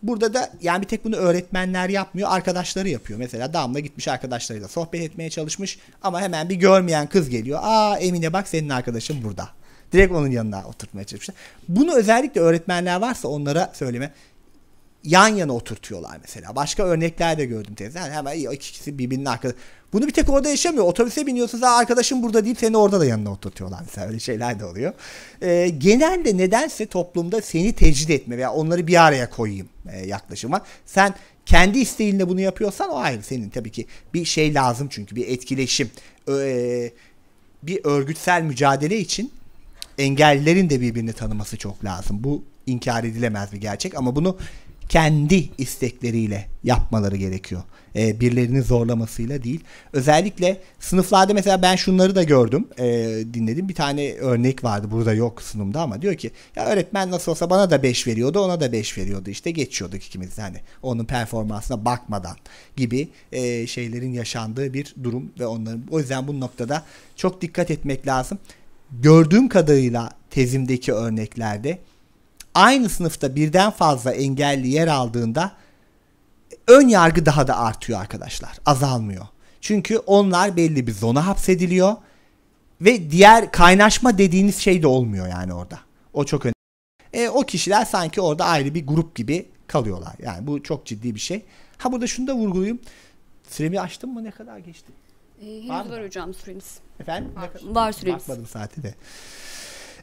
S4: Burada da yani bir tek bunu öğretmenler yapmıyor, arkadaşları yapıyor. Mesela Damla gitmiş arkadaşlarıyla sohbet etmeye çalışmış ama hemen bir görmeyen kız geliyor. Aa Emine bak senin arkadaşın burada. Direkt onun yanına oturtmaya çalışmışlar. Bunu özellikle öğretmenler varsa onlara söyleme yan yana oturtuyorlar mesela. Başka örnekler de gördüm teyze. Yani hemen ikisi birbirinin arkada. Bunu bir tek orada yaşamıyor. Otobüse biniyorsun arkadaşın burada değil, seni orada da yanına oturtuyorlar mesela. Öyle şeyler de oluyor. Ee, genelde nedense toplumda seni tecrid etme veya onları bir araya koyayım e, yaklaşım var. Sen kendi isteğinle bunu yapıyorsan o ayrı senin tabii ki bir şey lazım çünkü bir etkileşim. Ee, bir örgütsel mücadele için engellilerin de birbirini tanıması çok lazım. Bu inkar edilemez bir gerçek ama bunu kendi istekleriyle yapmaları gerekiyor. E, birilerini zorlamasıyla değil. Özellikle sınıflarda mesela ben şunları da gördüm, e, dinledim. Bir tane örnek vardı burada yok sunumda ama diyor ki ya öğretmen nasıl olsa bana da 5 veriyordu, ona da 5 veriyordu. İşte geçiyorduk ikimiz hani onun performansına bakmadan gibi e, şeylerin yaşandığı bir durum ve onların o yüzden bu noktada çok dikkat etmek lazım gördüğüm kadarıyla tezimdeki örneklerde aynı sınıfta birden fazla engelli yer aldığında ön yargı daha da artıyor arkadaşlar. Azalmıyor. Çünkü onlar belli bir zona hapsediliyor ve diğer kaynaşma dediğiniz şey de olmuyor yani orada. O çok önemli. E, o kişiler sanki orada ayrı bir grup gibi kalıyorlar. Yani bu çok ciddi bir şey. Ha burada şunu da vurgulayayım. Süremi açtım mı? Ne kadar geçti?
S1: Ee, henüz var, var hocam süremiz. Efendim? Var, var süremiz. Bakmadım
S4: saati de.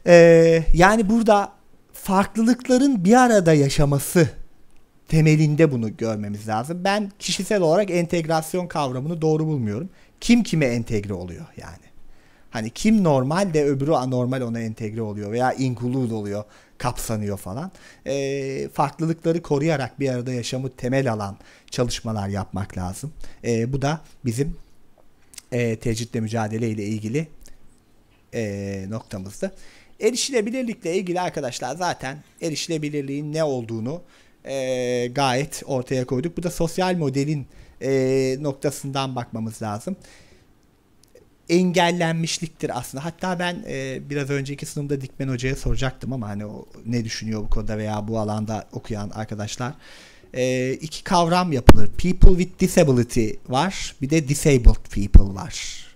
S4: Ee, yani burada farklılıkların bir arada yaşaması temelinde bunu görmemiz lazım. Ben kişisel olarak entegrasyon kavramını doğru bulmuyorum. Kim kime entegre oluyor yani? Hani kim normal de öbürü anormal ona entegre oluyor veya include oluyor, kapsanıyor falan. E, farklılıkları koruyarak bir arada yaşamı temel alan çalışmalar yapmak lazım. E, bu da bizim e, tecritle mücadele ile ilgili e, noktamızdı. Erişilebilirlikle ilgili arkadaşlar zaten erişilebilirliğin ne olduğunu e, gayet ortaya koyduk. Bu da sosyal modelin e, noktasından bakmamız lazım. Engellenmişliktir aslında. Hatta ben e, biraz önceki sınıfta Dikmen Hoca'ya soracaktım ama hani o ne düşünüyor bu konuda veya bu alanda okuyan arkadaşlar e, iki kavram yapılır. People with disability var. Bir de disabled people var.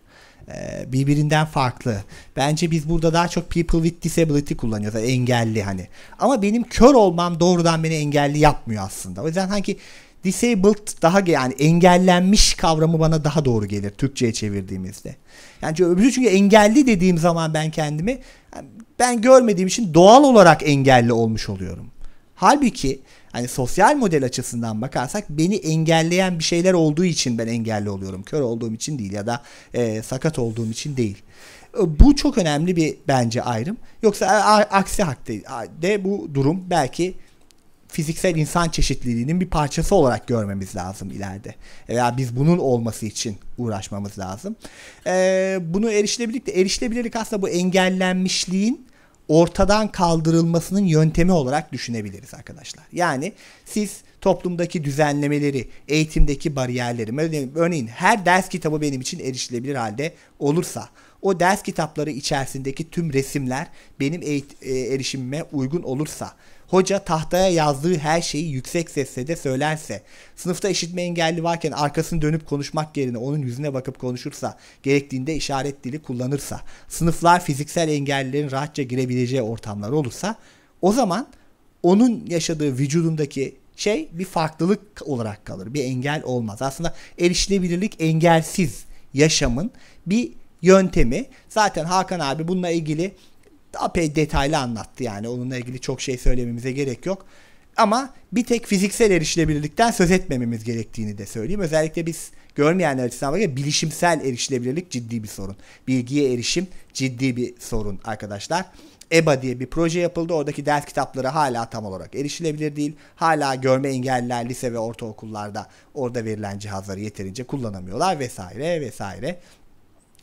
S4: E, birbirinden farklı. Bence biz burada daha çok people with disability kullanıyoruz. Yani engelli hani. Ama benim kör olmam doğrudan beni engelli yapmıyor aslında. O yüzden sanki disabled daha yani engellenmiş kavramı bana daha doğru gelir Türkçe'ye çevirdiğimizde. Yani öbürü çünkü engelli dediğim zaman ben kendimi ben görmediğim için doğal olarak engelli olmuş oluyorum. Halbuki hani sosyal model açısından bakarsak beni engelleyen bir şeyler olduğu için ben engelli oluyorum. Kör olduğum için değil ya da e, sakat olduğum için değil. E, bu çok önemli bir bence ayrım. Yoksa e, aksi halde bu durum belki fiziksel insan çeşitliliğinin bir parçası olarak görmemiz lazım ileride. Veya biz bunun olması için uğraşmamız lazım. Ee, bunu erişilebilirlik de erişilebilirlik aslında bu engellenmişliğin ortadan kaldırılmasının yöntemi olarak düşünebiliriz arkadaşlar. Yani siz toplumdaki düzenlemeleri, eğitimdeki bariyerleri, örneğin her ders kitabı benim için erişilebilir halde olursa, o ders kitapları içerisindeki tüm resimler benim e, erişimime uygun olursa, Hoca tahtaya yazdığı her şeyi yüksek sesle de söylerse, sınıfta işitme engelli varken arkasını dönüp konuşmak yerine onun yüzüne bakıp konuşursa, gerektiğinde işaret dili kullanırsa, sınıflar fiziksel engellilerin rahatça girebileceği ortamlar olursa, o zaman onun yaşadığı vücudundaki şey bir farklılık olarak kalır. Bir engel olmaz. Aslında erişilebilirlik engelsiz yaşamın bir yöntemi. Zaten Hakan abi bununla ilgili epey detaylı anlattı yani. Onunla ilgili çok şey söylememize gerek yok. Ama bir tek fiziksel erişilebilirlikten söz etmememiz gerektiğini de söyleyeyim. Özellikle biz görmeyenler açısından bakıyor. Bilişimsel erişilebilirlik ciddi bir sorun. Bilgiye erişim ciddi bir sorun arkadaşlar. EBA diye bir proje yapıldı. Oradaki ders kitapları hala tam olarak erişilebilir değil. Hala görme engelliler lise ve ortaokullarda orada verilen cihazları yeterince kullanamıyorlar vesaire vesaire.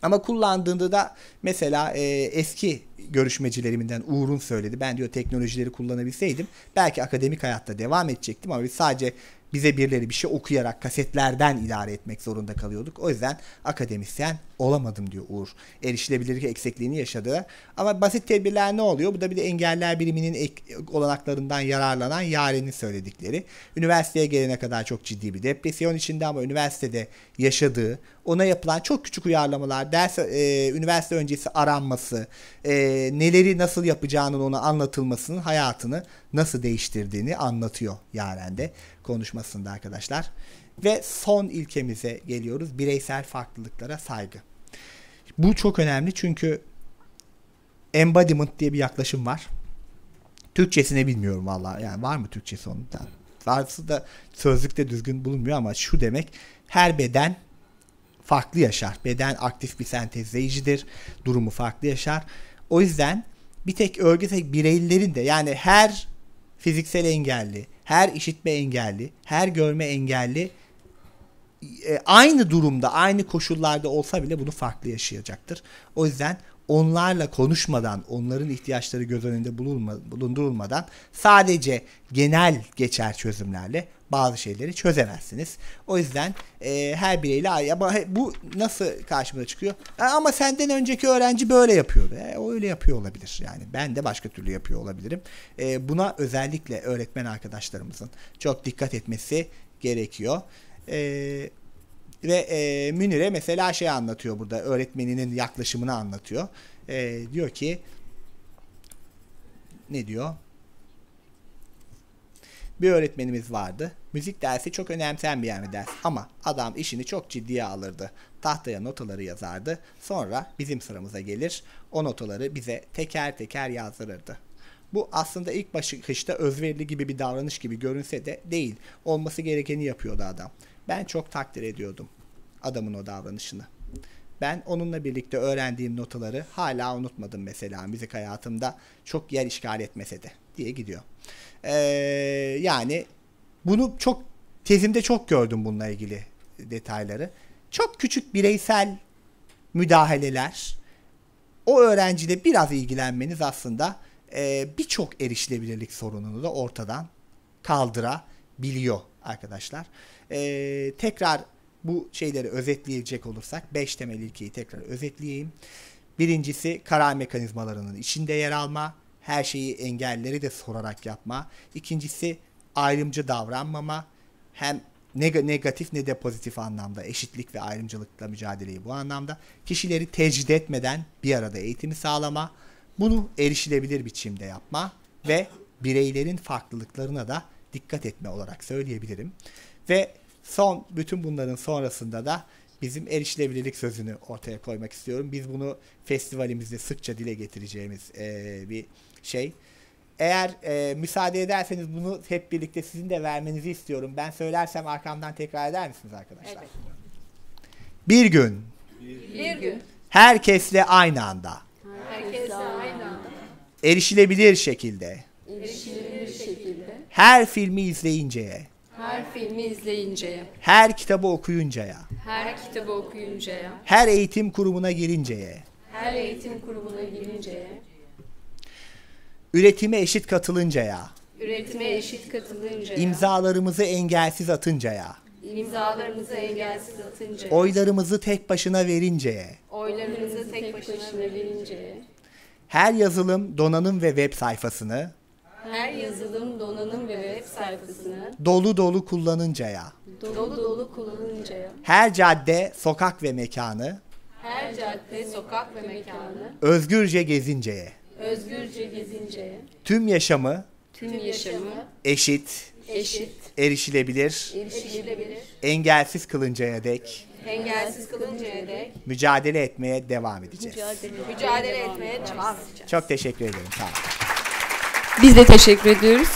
S4: Ama kullandığında da mesela e, eski görüşmecilerimden Uğur'un söyledi. Ben diyor teknolojileri kullanabilseydim belki akademik hayatta devam edecektim ama biz sadece bize birileri bir şey okuyarak kasetlerden idare etmek zorunda kalıyorduk. O yüzden akademisyen olamadım diyor Uğur. Erişilebilirlik eksikliğini yaşadı. Ama basit tedbirler ne oluyor? Bu da bir de engeller biriminin olanaklarından yararlanan Yaren'in söyledikleri. Üniversiteye gelene kadar çok ciddi bir depresyon içinde ama üniversitede yaşadığı, ona yapılan çok küçük uyarlamalar, ders e, üniversite öncesi aranması, e, neleri nasıl yapacağının ona anlatılmasının hayatını nasıl değiştirdiğini anlatıyor Yaren'de konuşmasında arkadaşlar. Ve son ilkemize geliyoruz. Bireysel farklılıklara saygı. Bu çok önemli çünkü embodiment diye bir yaklaşım var. Türkçesini bilmiyorum valla. Yani var mı Türkçesi onun da? Varsa da sözlükte düzgün bulunmuyor ama şu demek her beden farklı yaşar. Beden aktif bir sentezleyicidir. Durumu farklı yaşar. O yüzden bir tek örgü tek bireylerin de yani her fiziksel engelli, her işitme engelli, her görme engelli e, aynı durumda, aynı koşullarda olsa bile bunu farklı yaşayacaktır. O yüzden onlarla konuşmadan, onların ihtiyaçları göz önünde bulunma, bulundurulmadan sadece genel geçer çözümlerle bazı şeyleri çözemezsiniz. O yüzden e, her bireyle ama bu nasıl karşımıza çıkıyor? ama senden önceki öğrenci böyle yapıyordu. E, o öyle yapıyor olabilir. Yani ben de başka türlü yapıyor olabilirim. E, buna özellikle öğretmen arkadaşlarımızın çok dikkat etmesi gerekiyor. E, ve e, Münir'e mesela şey anlatıyor burada öğretmeninin yaklaşımını anlatıyor. E, diyor ki ne diyor? Bir öğretmenimiz vardı. Müzik dersi çok önemsen bir yani ders ama adam işini çok ciddiye alırdı. Tahtaya notaları yazardı. Sonra bizim sıramıza gelir. O notaları bize teker teker yazdırırdı. Bu aslında ilk başlıkta özverili gibi bir davranış gibi görünse de değil. Olması gerekeni yapıyordu adam. Ben çok takdir ediyordum adamın o davranışını. Ben onunla birlikte öğrendiğim notaları hala unutmadım mesela müzik hayatımda çok yer işgal etmese de diye gidiyor. Ee, yani bunu çok tezimde çok gördüm bununla ilgili detayları. Çok küçük bireysel müdahaleler o öğrencide biraz ilgilenmeniz aslında e, birçok erişilebilirlik sorununu da ortadan kaldırabiliyor arkadaşlar. E, tekrar bu şeyleri özetleyecek olursak 5 temel ilkeyi tekrar özetleyeyim. Birincisi karar mekanizmalarının içinde yer alma, her şeyi engelleri de sorarak yapma. İkincisi ayrımcı davranmama, hem neg- negatif ne de pozitif anlamda eşitlik ve ayrımcılıkla mücadeleyi bu anlamda kişileri tecrid etmeden bir arada eğitimi sağlama, bunu erişilebilir biçimde yapma ve bireylerin farklılıklarına da dikkat etme olarak söyleyebilirim. Ve son bütün bunların sonrasında da bizim erişilebilirlik sözünü ortaya koymak istiyorum. Biz bunu festivalimizde sıkça dile getireceğimiz e, bir şey. Eğer e, müsaade ederseniz bunu hep birlikte sizin de vermenizi istiyorum. Ben söylersem arkamdan tekrar eder misiniz arkadaşlar? Evet. Bir gün. Bir, gün. Herkesle aynı anda.
S3: Herkesle aynı anda.
S4: Erişilebilir şekilde. Erişilebilir her filmi izleyinceye.
S1: Her filmi izleyinceye.
S4: Her kitabı okuyuncaya.
S1: Her kitabı okuyuncaya.
S4: Her eğitim kurumuna girinceye.
S1: Her eğitim kurumuna girinceye.
S4: Üretime eşit katılıncaya.
S1: Üretime eşit katılıncaya.
S4: İmzalarımızı engelsiz atıncaya.
S3: İmzalarımızı engelsiz atıncaya.
S4: Oylarımızı tek başına verinceye.
S3: Oylarımızı tek başına verinceye.
S4: Her yazılım, donanım ve web sayfasını
S3: her yazılım, donanım ve web sayfasını
S4: dolu dolu kullanıncaya,
S3: dolu dolu kullanıncaya,
S4: her cadde, sokak ve mekanı,
S3: her cadde, sokak ve mekanı
S4: özgürce gezinceye,
S3: özgürce gezinceye,
S4: tüm yaşamı,
S3: tüm yaşamı
S4: eşit, eşit, erişilebilir, erişilebilir, engelsiz kılıncaya dek,
S3: engelsiz kılıncaya dek
S4: mücadele etmeye devam edeceğiz.
S3: Mücadele, mücadele etmeye devam
S4: edeceğiz. Çok teşekkür ederim. Sağ olun. Biz de teşekkür ediyoruz.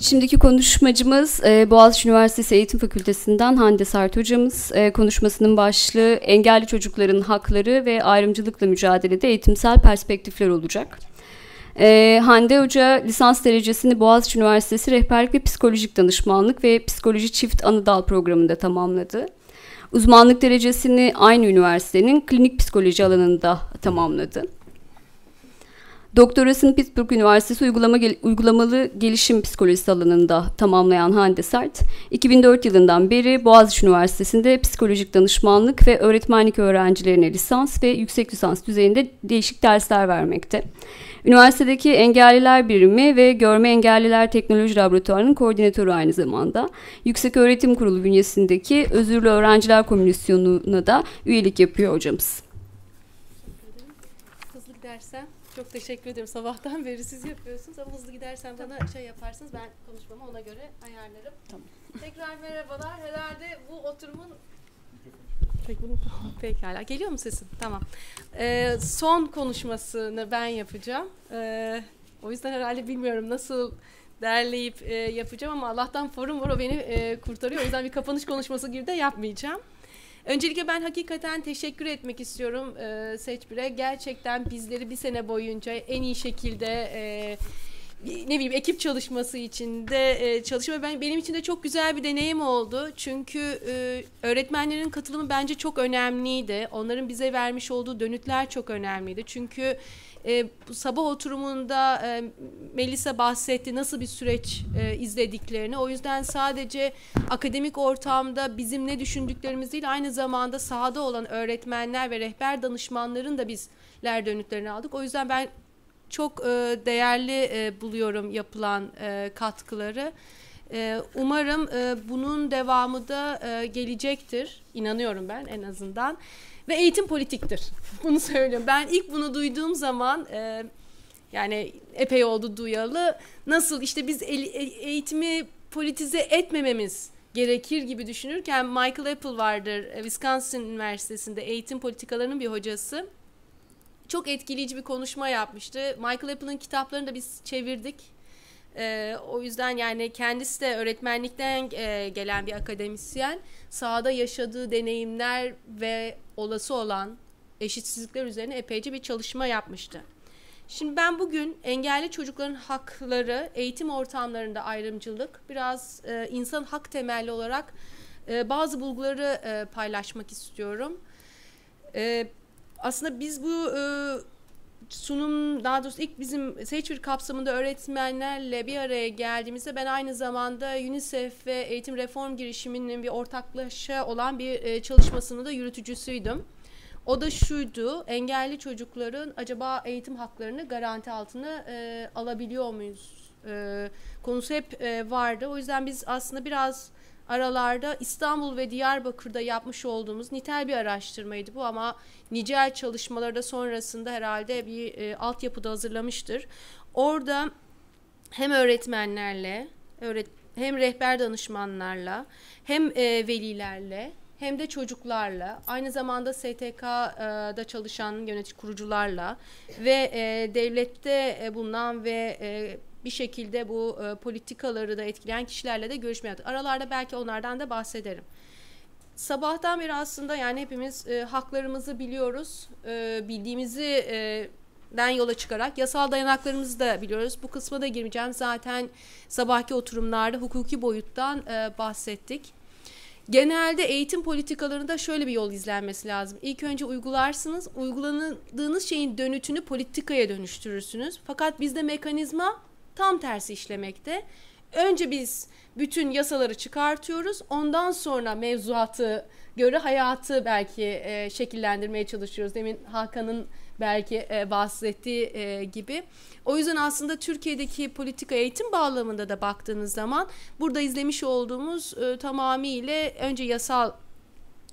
S1: Şimdiki konuşmacımız e, Boğaziçi Üniversitesi Eğitim Fakültesinden Hande Sert hocamız. E, konuşmasının başlığı engelli çocukların hakları ve ayrımcılıkla mücadelede eğitimsel perspektifler olacak. E, Hande Hoca lisans derecesini Boğaziçi Üniversitesi Rehberlik ve Psikolojik Danışmanlık ve Psikoloji Çift Anadal programında tamamladı. Uzmanlık derecesini aynı üniversitenin klinik psikoloji alanında tamamladı. Doktorasını Pittsburgh Üniversitesi Uygulama Gel Uygulamalı Gelişim Psikolojisi alanında tamamlayan Hande Sert, 2004 yılından beri Boğaziçi Üniversitesi'nde psikolojik danışmanlık ve öğretmenlik öğrencilerine lisans ve yüksek lisans düzeyinde değişik dersler vermekte. Üniversitedeki Engelliler Birimi ve Görme Engelliler Teknoloji Laboratuvarı'nın koordinatörü aynı zamanda. Yüksek Öğretim Kurulu bünyesindeki Özürlü Öğrenciler Komisyonu'na da üyelik yapıyor hocamız.
S3: Hızlı gidersen. Çok teşekkür ederim. Sabahtan beri siz yapıyorsunuz ama hızlı gidersen bana şey yaparsınız. Ben konuşmamı ona göre ayarlarım. Tamam. Tekrar merhabalar. Herhalde bu oturumun Peki, pekala. Geliyor mu sesin? Tamam. Ee, son konuşmasını ben yapacağım. Ee, o yüzden herhalde bilmiyorum nasıl derleyip e, yapacağım ama Allah'tan forum var o beni e, kurtarıyor. O yüzden bir kapanış konuşması gibi de yapmayacağım. Öncelikle ben hakikaten teşekkür etmek istiyorum e, Seçbir'e. Gerçekten bizleri bir sene boyunca en iyi şekilde... E, ne bileyim ekip çalışması içinde e, çalışma ben benim için de çok güzel bir deneyim oldu. Çünkü e, öğretmenlerin katılımı bence çok önemliydi. Onların bize vermiş olduğu dönütler çok önemliydi. Çünkü e, sabah oturumunda e, Melisa bahsetti nasıl bir süreç e, izlediklerini. O yüzden sadece akademik ortamda bizim ne düşündüklerimiz değil aynı zamanda sahada olan öğretmenler ve rehber danışmanların da bizler dönütlerini aldık. O yüzden ben çok e, değerli e, buluyorum yapılan e, katkıları. E, umarım e, bunun devamı da e, gelecektir. İnanıyorum ben en azından. Ve eğitim politiktir. bunu söylüyorum. Ben ilk bunu duyduğum zaman e, yani epey oldu duyalı. Nasıl işte biz el, e, eğitimi politize etmememiz gerekir gibi düşünürken Michael Apple vardır. E, Wisconsin Üniversitesi'nde eğitim politikalarının bir hocası. Çok etkileyici bir konuşma yapmıştı. Michael Apple'ın kitaplarını da biz çevirdik e, o yüzden yani kendisi de öğretmenlikten e, gelen bir akademisyen. Sahada yaşadığı deneyimler ve olası olan eşitsizlikler üzerine epeyce bir çalışma yapmıştı. Şimdi ben bugün engelli çocukların hakları, eğitim ortamlarında ayrımcılık, biraz e, insan hak temelli olarak e, bazı bulguları e, paylaşmak istiyorum. E, aslında biz bu e, sunum daha doğrusu ilk bizim Seçvir kapsamında öğretmenlerle bir araya geldiğimizde ben aynı zamanda UNICEF ve eğitim reform girişiminin bir ortaklaşa olan bir e, çalışmasının da yürütücüsüydüm. O da şuydu, engelli çocukların acaba eğitim haklarını garanti altına e, alabiliyor muyuz e, konusu hep e, vardı. O yüzden biz aslında biraz aralarda İstanbul ve Diyarbakır'da yapmış olduğumuz nitel bir araştırmaydı bu ama nicel çalışmaları da sonrasında herhalde bir e, altyapıda hazırlamıştır. Orada hem öğretmenlerle, öğret hem rehber danışmanlarla, hem e, velilerle hem de çocuklarla, aynı zamanda STK'da e, çalışan yönetici kurucularla ve e, devlette e, bulunan ve e, bir şekilde bu e, politikaları da etkileyen kişilerle de görüşme yaptık. Aralarda belki onlardan da bahsederim. Sabahtan beri aslında yani hepimiz e, haklarımızı biliyoruz, e, bildiğimizi e, den yola çıkarak yasal dayanaklarımızı da biliyoruz. Bu kısma da girmeyeceğim. Zaten sabahki oturumlarda hukuki boyuttan e, bahsettik. Genelde eğitim politikalarında şöyle bir yol izlenmesi lazım. İlk önce uygularsınız, uygulandığınız şeyin dönütünü politikaya dönüştürürsünüz. Fakat bizde mekanizma tam tersi işlemekte. Önce biz bütün yasaları çıkartıyoruz. Ondan sonra mevzuatı göre hayatı belki e, şekillendirmeye çalışıyoruz. Demin Hakan'ın belki e, bahsettiği e, gibi. O yüzden aslında Türkiye'deki politika eğitim bağlamında da baktığınız zaman burada izlemiş olduğumuz e, tamamıyla önce yasal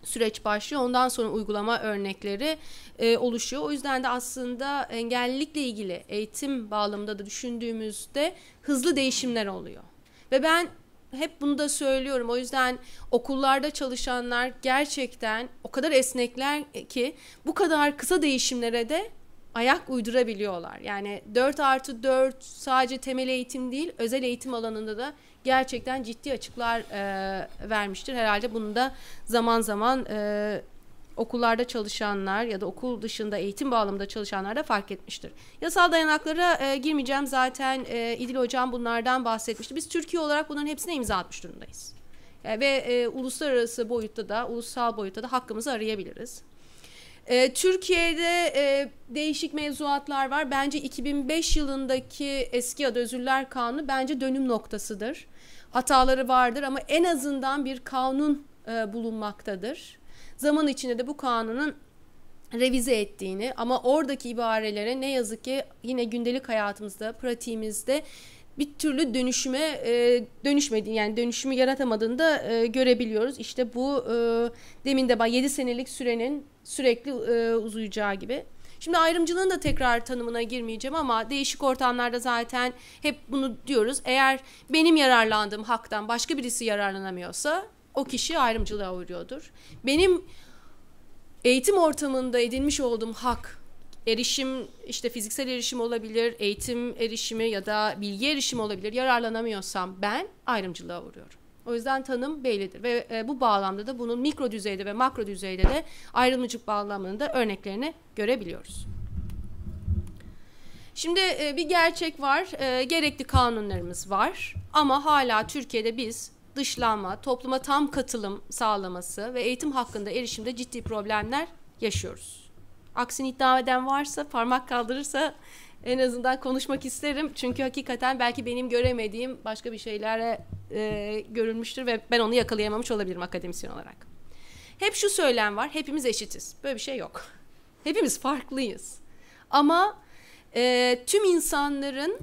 S3: süreç başlıyor. Ondan sonra uygulama örnekleri e, oluşuyor. O yüzden de aslında engellilikle ilgili eğitim bağlamında da düşündüğümüzde hızlı değişimler oluyor. Ve ben hep bunu da söylüyorum. O yüzden okullarda çalışanlar gerçekten o kadar esnekler ki bu kadar kısa değişimlere de ayak uydurabiliyorlar. Yani 4 artı 4 sadece temel eğitim değil özel eğitim alanında da gerçekten ciddi açıklar e, vermiştir. Herhalde bunu da zaman zaman e, okullarda çalışanlar ya da okul dışında eğitim bağlamında çalışanlar da fark etmiştir. Yasal dayanaklara e, girmeyeceğim zaten e, İdil Hocam bunlardan bahsetmişti. Biz Türkiye olarak bunların hepsine imza atmış durumdayız. E, ve e, uluslararası boyutta da ulusal boyutta da hakkımızı arayabiliriz. E, Türkiye'de e, değişik mevzuatlar var. Bence 2005 yılındaki eski adı Özürler Kanunu bence dönüm noktasıdır hataları vardır ama en azından bir kanun e, bulunmaktadır. Zaman içinde de bu kanunun revize ettiğini ama oradaki ibarelere ne yazık ki yine gündelik hayatımızda, pratiğimizde bir türlü dönüşüme e, dönüşmediğini yani dönüşümü yaratamadığını da e, görebiliyoruz. İşte bu e, demin de 7 senelik sürenin sürekli e, uzayacağı gibi. Şimdi ayrımcılığın da tekrar tanımına girmeyeceğim ama değişik ortamlarda zaten hep bunu diyoruz. Eğer benim yararlandığım haktan başka birisi yararlanamıyorsa o kişi ayrımcılığa uğruyordur. Benim eğitim ortamında edinmiş olduğum hak erişim işte fiziksel erişim olabilir, eğitim erişimi ya da bilgi erişimi olabilir. Yararlanamıyorsam ben ayrımcılığa uğruyorum. O yüzden tanım bellidir ve e, bu bağlamda da bunun mikro düzeyde ve makro düzeyde de ayrımcılık bağlamında örneklerini görebiliyoruz. Şimdi e, bir gerçek var, e, gerekli kanunlarımız var ama hala Türkiye'de biz dışlanma, topluma tam katılım sağlaması ve eğitim hakkında erişimde ciddi problemler yaşıyoruz. Aksini iddia eden varsa, parmak kaldırırsa en azından konuşmak isterim. Çünkü hakikaten belki benim göremediğim başka bir şeylere e, görülmüştür ve ben onu yakalayamamış olabilirim akademisyen olarak. Hep şu söylem var, hepimiz eşitiz. Böyle bir şey yok. Hepimiz farklıyız. Ama e, tüm insanların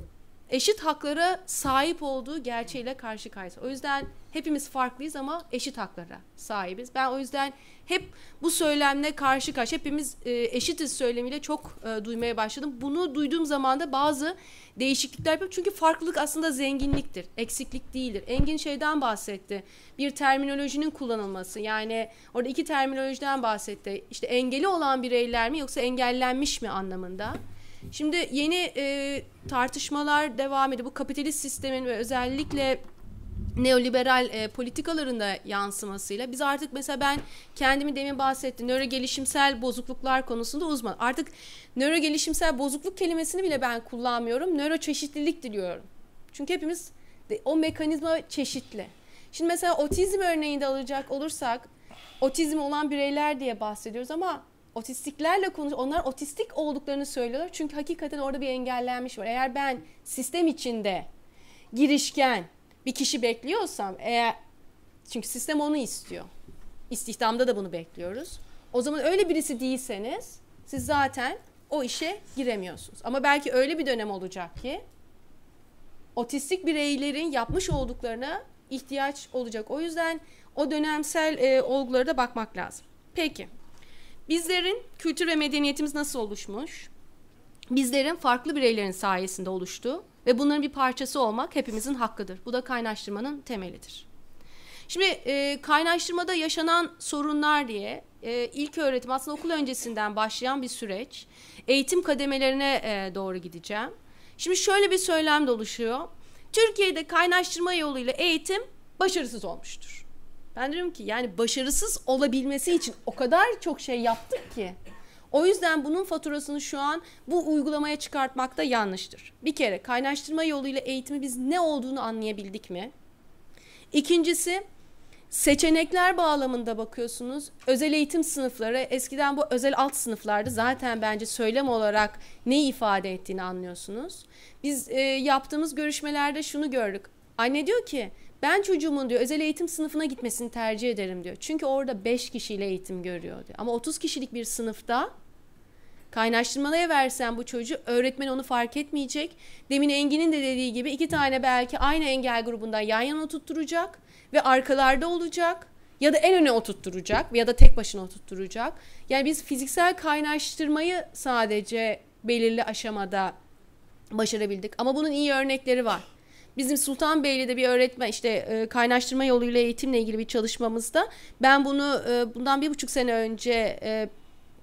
S3: eşit haklara sahip olduğu gerçeğiyle karşı karşıya. O yüzden hepimiz farklıyız ama eşit haklara sahibiz. Ben o yüzden hep bu söylemle karşı karşı hepimiz e, eşitiz söylemiyle çok e, duymaya başladım. Bunu duyduğum zaman da bazı değişiklikler yapıyorum. Çünkü farklılık aslında zenginliktir, eksiklik değildir. Engin şeyden bahsetti. Bir terminolojinin kullanılması. Yani orada iki terminolojiden bahsetti. İşte engeli olan bireyler mi yoksa engellenmiş mi anlamında. Şimdi yeni e, tartışmalar devam ediyor. Bu kapitalist sistemin ve özellikle neoliberal e, da yansımasıyla biz artık mesela ben kendimi demin bahsettim nöro gelişimsel bozukluklar konusunda uzman. Artık nöro gelişimsel bozukluk kelimesini bile ben kullanmıyorum. Nöro çeşitlilik diliyorum. Çünkü hepimiz de, o mekanizma çeşitli. Şimdi mesela otizm örneğinde alacak olursak otizm olan bireyler diye bahsediyoruz ama otistiklerle konuş onlar otistik olduklarını söylüyorlar. Çünkü hakikaten orada bir engellenmiş var. Eğer ben sistem içinde girişken bir kişi bekliyorsam eğer çünkü sistem onu istiyor. İstihdamda da bunu bekliyoruz. O zaman öyle birisi değilseniz siz zaten o işe giremiyorsunuz. Ama belki öyle bir dönem olacak ki otistik bireylerin yapmış olduklarına ihtiyaç olacak. O yüzden o dönemsel e, olgulara da bakmak lazım. Peki. Bizlerin kültür ve medeniyetimiz nasıl oluşmuş? Bizlerin farklı bireylerin sayesinde oluştuğu ve bunların bir parçası olmak hepimizin hakkıdır. Bu da kaynaştırmanın temelidir. Şimdi e, kaynaştırmada yaşanan sorunlar diye e, ilk öğretim aslında okul öncesinden başlayan bir süreç. Eğitim kademelerine e, doğru gideceğim. Şimdi şöyle bir söylem de oluşuyor. Türkiye'de kaynaştırma yoluyla eğitim başarısız olmuştur. Ben diyorum ki yani başarısız olabilmesi için o kadar çok şey yaptık ki. O yüzden bunun faturasını şu an bu uygulamaya çıkartmak da yanlıştır. Bir kere kaynaştırma yoluyla eğitimi biz ne olduğunu anlayabildik mi? İkincisi seçenekler bağlamında bakıyorsunuz. Özel eğitim sınıfları eskiden bu özel alt sınıflardı zaten bence söylem olarak ne ifade ettiğini anlıyorsunuz. Biz e, yaptığımız görüşmelerde şunu gördük. Anne diyor ki ben çocuğumun diyor özel eğitim sınıfına gitmesini tercih ederim diyor. Çünkü orada 5 kişiyle eğitim görüyor diyor. Ama 30 kişilik bir sınıfta kaynaştırmalıya versen bu çocuğu öğretmen onu fark etmeyecek. Demin Engin'in de dediği gibi iki tane belki aynı engel grubundan yan yana oturtturacak ve arkalarda olacak ya da en öne oturtturacak ya da tek başına oturtturacak. Yani biz fiziksel kaynaştırmayı sadece belirli aşamada başarabildik ama bunun iyi örnekleri var. Bizim Sultanbeyli'de bir öğretmen işte e, kaynaştırma yoluyla eğitimle ilgili bir çalışmamızda ben bunu e, bundan bir buçuk sene önce e,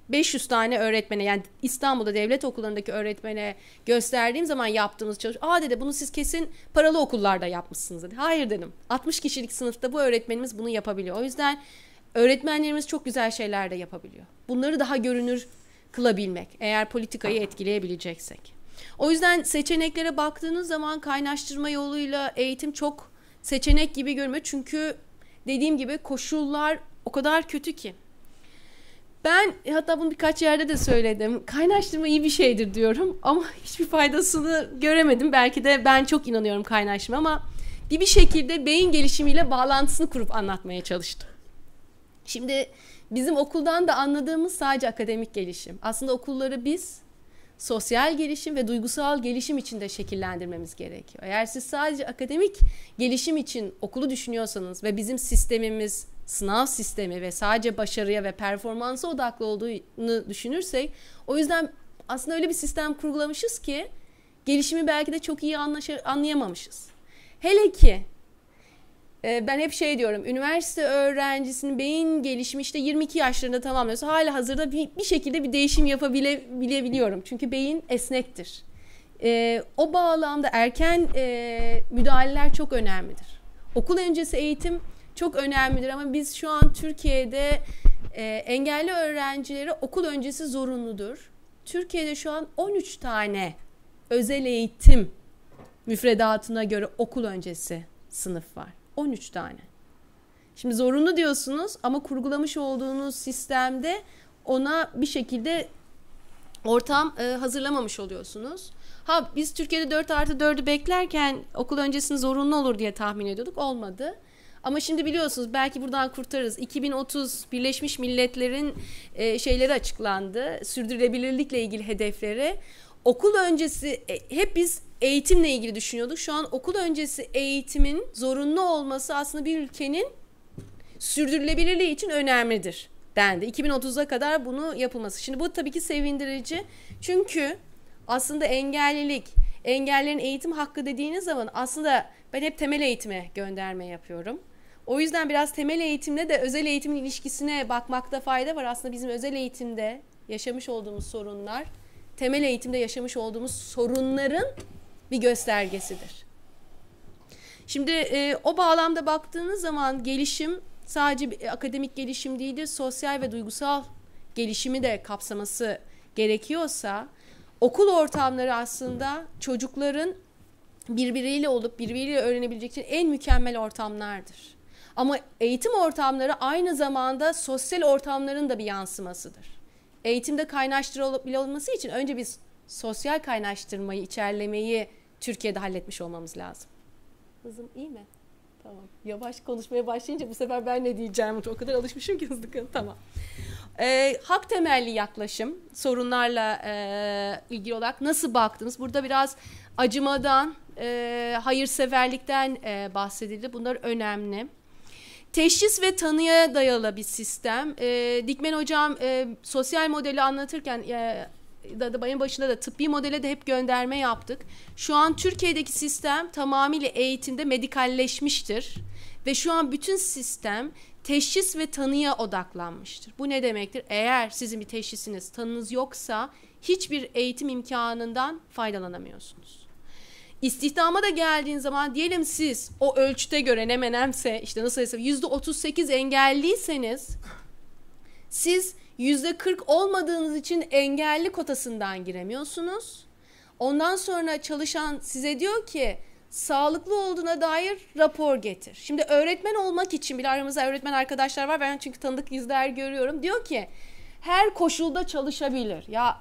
S3: 500 tane öğretmene yani İstanbul'da devlet okullarındaki öğretmene gösterdiğim zaman yaptığımız çalış. Aa dedi bunu siz kesin paralı okullarda yapmışsınız dedi. Hayır dedim. 60 kişilik sınıfta bu öğretmenimiz bunu yapabiliyor. O yüzden öğretmenlerimiz çok güzel şeyler de yapabiliyor. Bunları daha görünür kılabilmek eğer politikayı etkileyebileceksek. O yüzden seçeneklere baktığınız zaman kaynaştırma yoluyla eğitim çok seçenek gibi görünüyor. Çünkü dediğim gibi koşullar o kadar kötü ki. Ben hatta bunu birkaç yerde de söyledim. Kaynaştırma iyi bir şeydir diyorum ama hiçbir faydasını göremedim. Belki de ben çok inanıyorum kaynaştırma ama bir bir şekilde beyin gelişimiyle bağlantısını kurup anlatmaya çalıştım. Şimdi bizim okuldan da anladığımız sadece akademik gelişim. Aslında okulları biz sosyal gelişim ve duygusal gelişim için de şekillendirmemiz gerekiyor. Eğer siz sadece akademik gelişim için okulu düşünüyorsanız ve bizim sistemimiz sınav sistemi ve sadece başarıya ve performansa odaklı olduğunu düşünürsek o yüzden aslında öyle bir sistem kurgulamışız ki gelişimi belki de çok iyi anlayamamışız. Hele ki ee, ben hep şey diyorum üniversite öğrencisinin beyin gelişimi işte 22 yaşlarında tamamlıyorsa hala hazırda bir, bir şekilde bir değişim yapabilebiliyorum. Çünkü beyin esnektir. E, o bağlamda erken e, müdahaleler çok önemlidir. Okul öncesi eğitim çok önemlidir ama biz şu an Türkiye'de e, engelli öğrencilere okul öncesi zorunludur. Türkiye'de şu an 13 tane özel eğitim müfredatına göre okul öncesi sınıf var. 13 tane. Şimdi zorunlu diyorsunuz ama kurgulamış olduğunuz sistemde ona bir şekilde ortam e, hazırlamamış oluyorsunuz. Ha biz Türkiye'de 4 artı 4'ü beklerken okul öncesini zorunlu olur diye tahmin ediyorduk. Olmadı. Ama şimdi biliyorsunuz belki buradan kurtarırız. 2030 Birleşmiş Milletler'in e, şeyleri açıklandı. Sürdürülebilirlikle ilgili hedefleri okul öncesi e, hep biz eğitimle ilgili düşünüyorduk. Şu an okul öncesi eğitimin zorunlu olması aslında bir ülkenin sürdürülebilirliği için önemlidir dendi. 2030'a kadar bunu yapılması. Şimdi bu tabii ki sevindirici. Çünkü aslında engellilik, engellerin eğitim hakkı dediğiniz zaman aslında ben hep temel eğitime gönderme yapıyorum. O yüzden biraz temel eğitimle de özel eğitimin ilişkisine bakmakta fayda var. Aslında bizim özel eğitimde yaşamış olduğumuz sorunlar temel eğitimde yaşamış olduğumuz sorunların bir göstergesidir. Şimdi e, o bağlamda baktığınız zaman gelişim sadece e, akademik gelişim değildir, sosyal ve duygusal gelişimi de kapsaması gerekiyorsa okul ortamları aslında çocukların birbiriyle olup birbiriyle öğrenebilecekleri en mükemmel ortamlardır. Ama eğitim ortamları aynı zamanda sosyal ortamların da bir yansımasıdır eğitimde kaynaştırma bile olması için önce biz sosyal kaynaştırmayı, içerlemeyi Türkiye'de halletmiş olmamız lazım. Kızım iyi mi? Tamam. Yavaş konuşmaya başlayınca bu sefer ben ne diyeceğim? O kadar alışmışım ki hızlı. Tamam. E, hak temelli yaklaşım sorunlarla e, ilgili olarak nasıl baktınız? Burada biraz acımadan, e, hayırseverlikten e, bahsedildi. Bunlar önemli. Teşhis ve tanıya dayalı bir sistem. E, Dikmen hocam e, sosyal modeli anlatırken e, da, da en başında da tıbbi modele de hep gönderme yaptık. Şu an Türkiye'deki sistem tamamıyla eğitimde medikalleşmiştir ve şu an bütün sistem teşhis ve tanıya odaklanmıştır. Bu ne demektir? Eğer sizin bir teşhisiniz, tanınız yoksa hiçbir eğitim imkanından faydalanamıyorsunuz. İstihdama da geldiğin zaman diyelim siz o ölçüte göre ne menemse işte nasıl hesap %38 engelliyseniz siz yüzde %40 olmadığınız için engelli kotasından giremiyorsunuz. Ondan sonra çalışan size diyor ki sağlıklı olduğuna dair rapor getir. Şimdi öğretmen olmak için bile aramızda öğretmen arkadaşlar var. Ben çünkü tanıdık yüzler görüyorum. Diyor ki her koşulda çalışabilir. Ya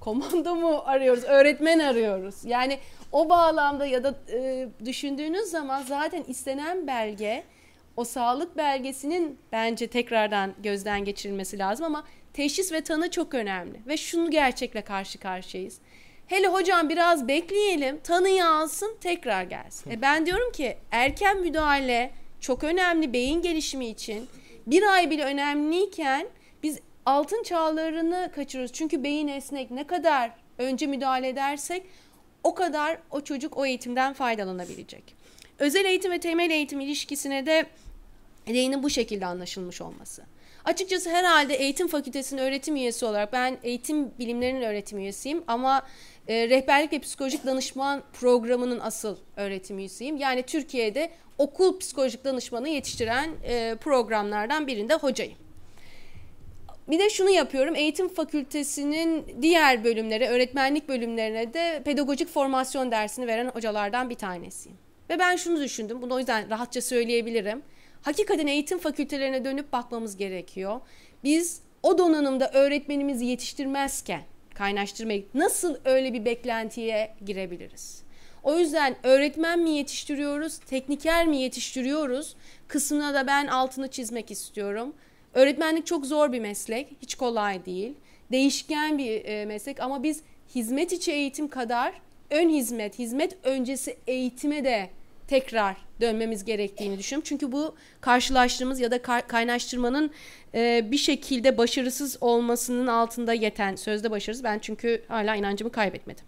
S3: komando mu arıyoruz, öğretmen arıyoruz. Yani o bağlamda ya da e, düşündüğünüz zaman zaten istenen belge o sağlık belgesinin bence tekrardan gözden geçirilmesi lazım ama teşhis ve tanı çok önemli ve şunu gerçekle karşı karşıyayız. Hele hocam biraz bekleyelim, tanı yansın tekrar gelsin. E ben diyorum ki erken müdahale çok önemli beyin gelişimi için. Bir ay bile önemliyken biz altın çağlarını kaçırıyoruz. Çünkü beyin esnek. Ne kadar önce müdahale edersek o kadar o çocuk o eğitimden faydalanabilecek. Özel eğitim ve temel eğitim ilişkisine de değinin bu şekilde anlaşılmış olması. Açıkçası herhalde eğitim fakültesinin öğretim üyesi olarak ben eğitim bilimlerinin öğretim üyesiyim ama e, rehberlik ve psikolojik danışman programının asıl öğretim üyesiyim. Yani Türkiye'de okul psikolojik danışmanı yetiştiren e, programlardan birinde hocayım. Bir de şunu yapıyorum. Eğitim fakültesinin diğer bölümleri, öğretmenlik bölümlerine de pedagojik formasyon dersini veren hocalardan bir tanesiyim. Ve ben şunu düşündüm. Bunu o yüzden rahatça söyleyebilirim. Hakikaten eğitim fakültelerine dönüp bakmamız gerekiyor. Biz o donanımda öğretmenimizi yetiştirmezken kaynaştırmayı nasıl öyle bir beklentiye girebiliriz? O yüzden öğretmen mi yetiştiriyoruz, tekniker mi yetiştiriyoruz kısmına da ben altını çizmek istiyorum. Öğretmenlik çok zor bir meslek, hiç kolay değil. Değişken bir e, meslek ama biz hizmet içi eğitim kadar ön hizmet, hizmet öncesi eğitime de tekrar dönmemiz gerektiğini düşünüyorum. Çünkü bu karşılaştığımız ya da kaynaştırmanın e, bir şekilde başarısız olmasının altında yeten sözde başarısız. Ben çünkü hala inancımı kaybetmedim.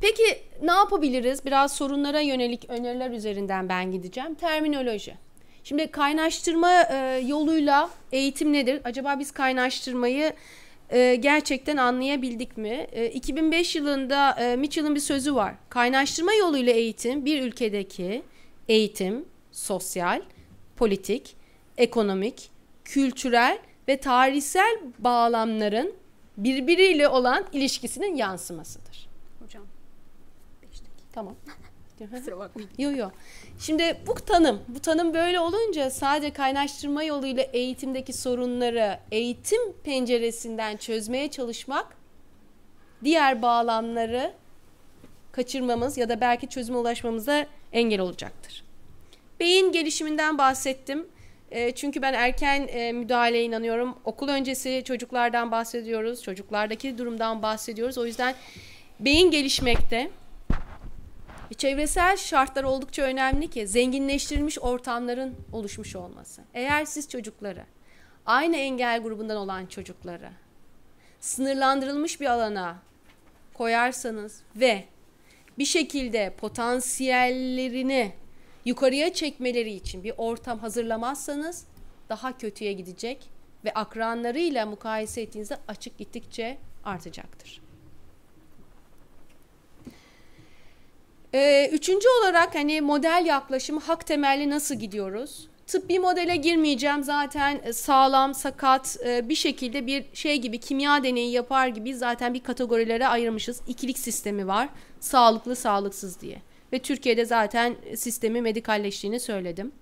S3: Peki ne yapabiliriz? Biraz sorunlara yönelik öneriler üzerinden ben gideceğim. Terminoloji. Şimdi kaynaştırma e, yoluyla eğitim nedir? Acaba biz kaynaştırmayı e, gerçekten anlayabildik mi? E, 2005 yılında e, Mitchell'ın bir sözü var. Kaynaştırma yoluyla eğitim bir ülkedeki eğitim, sosyal, politik, ekonomik, kültürel ve tarihsel bağlamların birbiriyle olan ilişkisinin yansımasıdır.
S1: Hocam. Beş dakika.
S3: Tamam. Kusura bakmayın. Yok yok. Şimdi bu tanım, bu tanım böyle olunca sadece kaynaştırma yoluyla eğitimdeki sorunları eğitim penceresinden çözmeye çalışmak diğer bağlamları kaçırmamız ya da belki çözüme ulaşmamıza engel olacaktır. Beyin gelişiminden bahsettim. Ee, çünkü ben erken e, müdahaleye inanıyorum. Okul öncesi çocuklardan bahsediyoruz, çocuklardaki durumdan bahsediyoruz. O yüzden beyin gelişmekte e, çevresel şartlar oldukça önemli ki zenginleştirilmiş ortamların oluşmuş olması. Eğer siz çocukları, aynı engel grubundan olan çocukları sınırlandırılmış bir alana koyarsanız ve bir şekilde potansiyellerini yukarıya çekmeleri için bir ortam hazırlamazsanız daha kötüye gidecek ve akranlarıyla mukayese ettiğinizde açık gittikçe artacaktır. Ee, üçüncü olarak hani model yaklaşımı hak temelli nasıl gidiyoruz? Tıbbi modele girmeyeceğim zaten e, sağlam, sakat e, bir şekilde bir şey gibi kimya deneyi yapar gibi zaten bir kategorilere ayırmışız. İkilik sistemi var sağlıklı sağlıksız diye ve Türkiye'de zaten e, sistemi medikalleştiğini söyledim.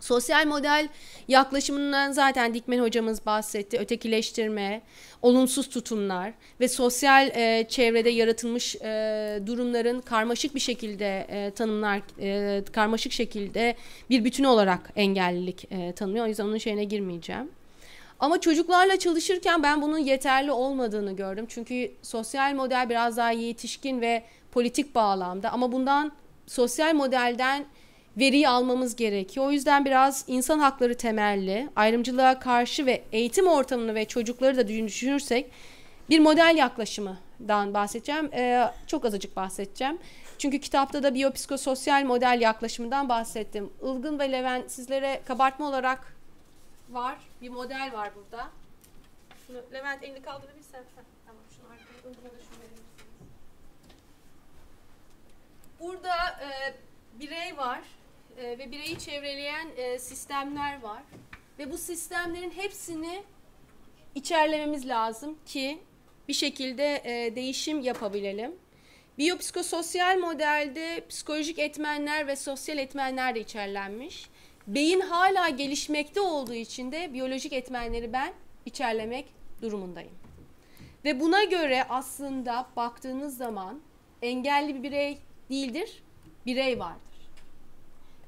S3: Sosyal model yaklaşımından zaten Dikmen hocamız bahsetti. Ötekileştirme, olumsuz tutumlar ve sosyal e, çevrede yaratılmış e, durumların karmaşık bir şekilde e, tanımlar, e, karmaşık şekilde bir bütün olarak engellilik e, tanımlıyor. O yüzden onun şeyine girmeyeceğim. Ama çocuklarla çalışırken ben bunun yeterli olmadığını gördüm. Çünkü sosyal model biraz daha yetişkin ve politik bağlamda ama bundan sosyal modelden veriyi almamız gerekiyor. O yüzden biraz insan hakları temelli, ayrımcılığa karşı ve eğitim ortamını ve çocukları da düşünürsek bir model yaklaşımından bahsedeceğim. Ee, çok azıcık bahsedeceğim. Çünkü kitapta da biyopsikososyal model yaklaşımından bahsettim. Ilgın ve Levent sizlere kabartma olarak var. Bir model var burada. Şunu Levent elini kaldırabilirsen. Heh, tamam şunu arkaya Ilgın'a da şunu verebilirsiniz. Burada e, birey var. E, ve bireyi çevreleyen e, sistemler var. Ve bu sistemlerin hepsini içerlememiz lazım ki bir şekilde e, değişim yapabilelim. Biyopsikososyal modelde psikolojik etmenler ve sosyal etmenler de içerlenmiş. Beyin hala gelişmekte olduğu için de biyolojik etmenleri ben içerlemek durumundayım. Ve buna göre aslında baktığınız zaman engelli bir birey değildir, birey vardır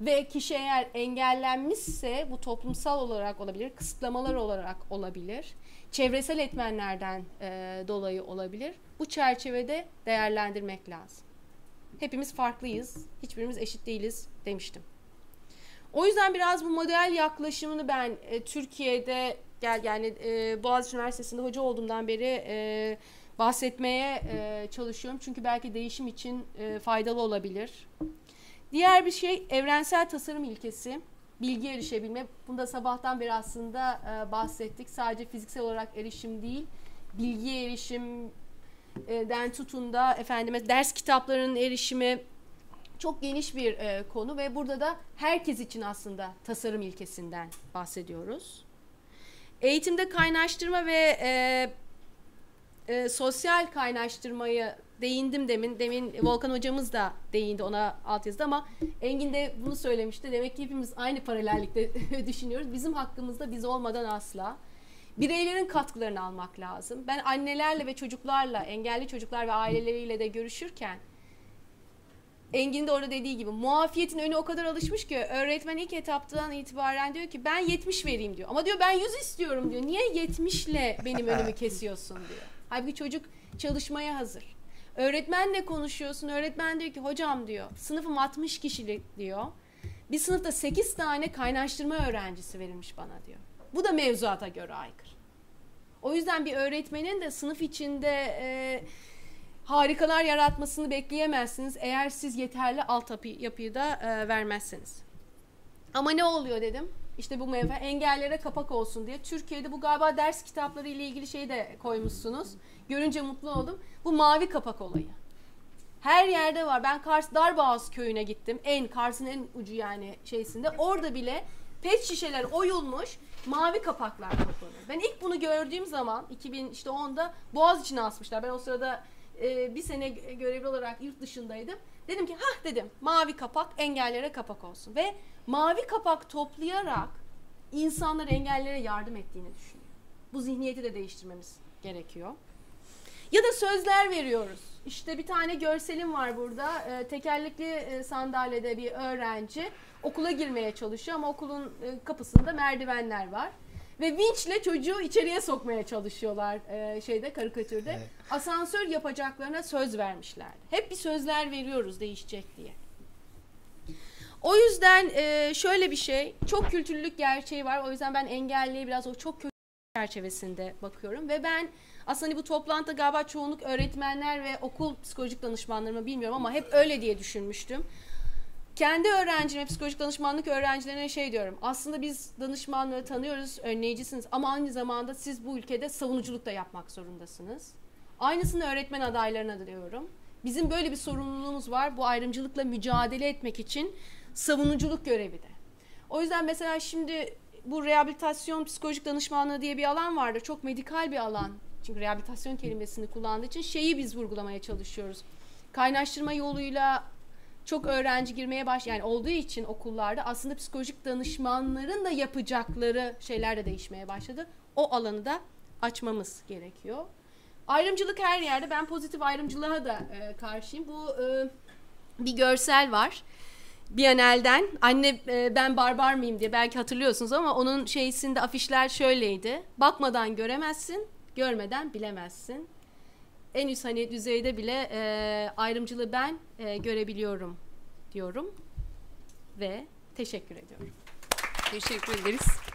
S3: ve kişi eğer engellenmişse bu toplumsal olarak olabilir, kısıtlamalar olarak olabilir, çevresel etmenlerden e, dolayı olabilir. Bu çerçevede değerlendirmek lazım. Hepimiz farklıyız, hiçbirimiz eşit değiliz demiştim. O yüzden biraz bu model yaklaşımını ben e, Türkiye'de gel yani e, Boğaziçi Üniversitesi'nde hoca olduğumdan beri e, bahsetmeye e, çalışıyorum. Çünkü belki değişim için e, faydalı olabilir. Diğer bir şey evrensel tasarım ilkesi. Bilgi erişebilme. Bunda sabahtan beri aslında e, bahsettik. Sadece fiziksel olarak erişim değil, bilgiye erişimden e, tutun da efendime ders kitaplarının erişimi çok geniş bir e, konu ve burada da herkes için aslında tasarım ilkesinden bahsediyoruz. Eğitimde kaynaştırma ve e, e, sosyal kaynaştırmayı değindim demin. Demin Volkan hocamız da değindi ona alt yazdı ama Engin de bunu söylemişti. Demek ki hepimiz aynı paralellikte düşünüyoruz. Bizim hakkımızda biz olmadan asla. Bireylerin katkılarını almak lazım. Ben annelerle ve çocuklarla, engelli çocuklar ve aileleriyle de görüşürken Engin de orada dediği gibi muafiyetin önü o kadar alışmış ki öğretmen ilk etaptan itibaren diyor ki ben 70 vereyim diyor. Ama diyor ben 100 istiyorum diyor. Niye 70 benim önümü kesiyorsun diyor. Halbuki çocuk çalışmaya hazır. Öğretmenle konuşuyorsun. Öğretmen diyor ki hocam diyor sınıfım 60 kişilik diyor. Bir sınıfta 8 tane kaynaştırma öğrencisi verilmiş bana diyor. Bu da mevzuata göre aykırı. O yüzden bir öğretmenin de sınıf içinde e, harikalar yaratmasını bekleyemezsiniz eğer siz yeterli alt yapıyı da e, vermezseniz. Ama ne oluyor dedim. İşte bu mevzu engellere kapak olsun diye. Türkiye'de bu galiba ders kitapları ile ilgili şeyi de koymuşsunuz. Görünce mutlu oldum. Bu mavi kapak olayı. Her yerde var. Ben Kars Darboğaz köyüne gittim. En Kars'ın en ucu yani şeysinde. Orada bile pet şişeler oyulmuş mavi kapaklar toplanıyor. Ben ilk bunu gördüğüm zaman 2010'da Boğaz içine asmışlar. Ben o sırada e, bir sene görevli olarak yurt dışındaydım. Dedim ki hah dedim mavi kapak engellere kapak olsun. Ve mavi kapak toplayarak insanlara engellere yardım ettiğini düşünüyorum. Bu zihniyeti de değiştirmemiz gerekiyor. Ya da sözler veriyoruz. İşte bir tane görselim var burada. E, tekerlekli e, sandalyede bir öğrenci okula girmeye çalışıyor ama okulun e, kapısında merdivenler var. Ve vinçle çocuğu içeriye sokmaya çalışıyorlar e, şeyde karikatürde. Evet. Asansör yapacaklarına söz vermişler. Hep bir sözler veriyoruz değişecek diye. O yüzden e, şöyle bir şey, çok kültürlük gerçeği var. O yüzden ben engelliye biraz o çok kültürlülük çerçevesinde bakıyorum ve ben aslında hani bu toplantı galiba çoğunluk öğretmenler ve okul psikolojik danışmanları mı bilmiyorum ama hep öyle diye düşünmüştüm. Kendi öğrencime, psikolojik danışmanlık öğrencilerine şey diyorum. Aslında biz danışmanlığı tanıyoruz, önleyicisiniz ama aynı zamanda siz bu ülkede savunuculuk da yapmak zorundasınız. Aynısını öğretmen adaylarına da diyorum. Bizim böyle bir sorumluluğumuz var. Bu ayrımcılıkla mücadele etmek için savunuculuk görevi de. O yüzden mesela şimdi bu rehabilitasyon psikolojik danışmanlığı diye bir alan vardı. Çok medikal bir alan çünkü rehabilitasyon kelimesini kullandığı için şeyi biz vurgulamaya çalışıyoruz. Kaynaştırma yoluyla çok öğrenci girmeye baş yani olduğu için okullarda aslında psikolojik danışmanların da yapacakları şeyler de değişmeye başladı. O alanı da açmamız gerekiyor. Ayrımcılık her yerde. Ben pozitif ayrımcılığa da e, karşıyım. Bu e, bir görsel var. Biyanel'den anne e, ben barbar mıyım diye belki hatırlıyorsunuz ama onun şeysinde afişler şöyleydi. Bakmadan göremezsin, görmeden bilemezsin. En üst hani düzeyde bile e, ayrımcılığı ben e, görebiliyorum diyorum ve teşekkür ediyorum.
S1: Teşekkür ederiz.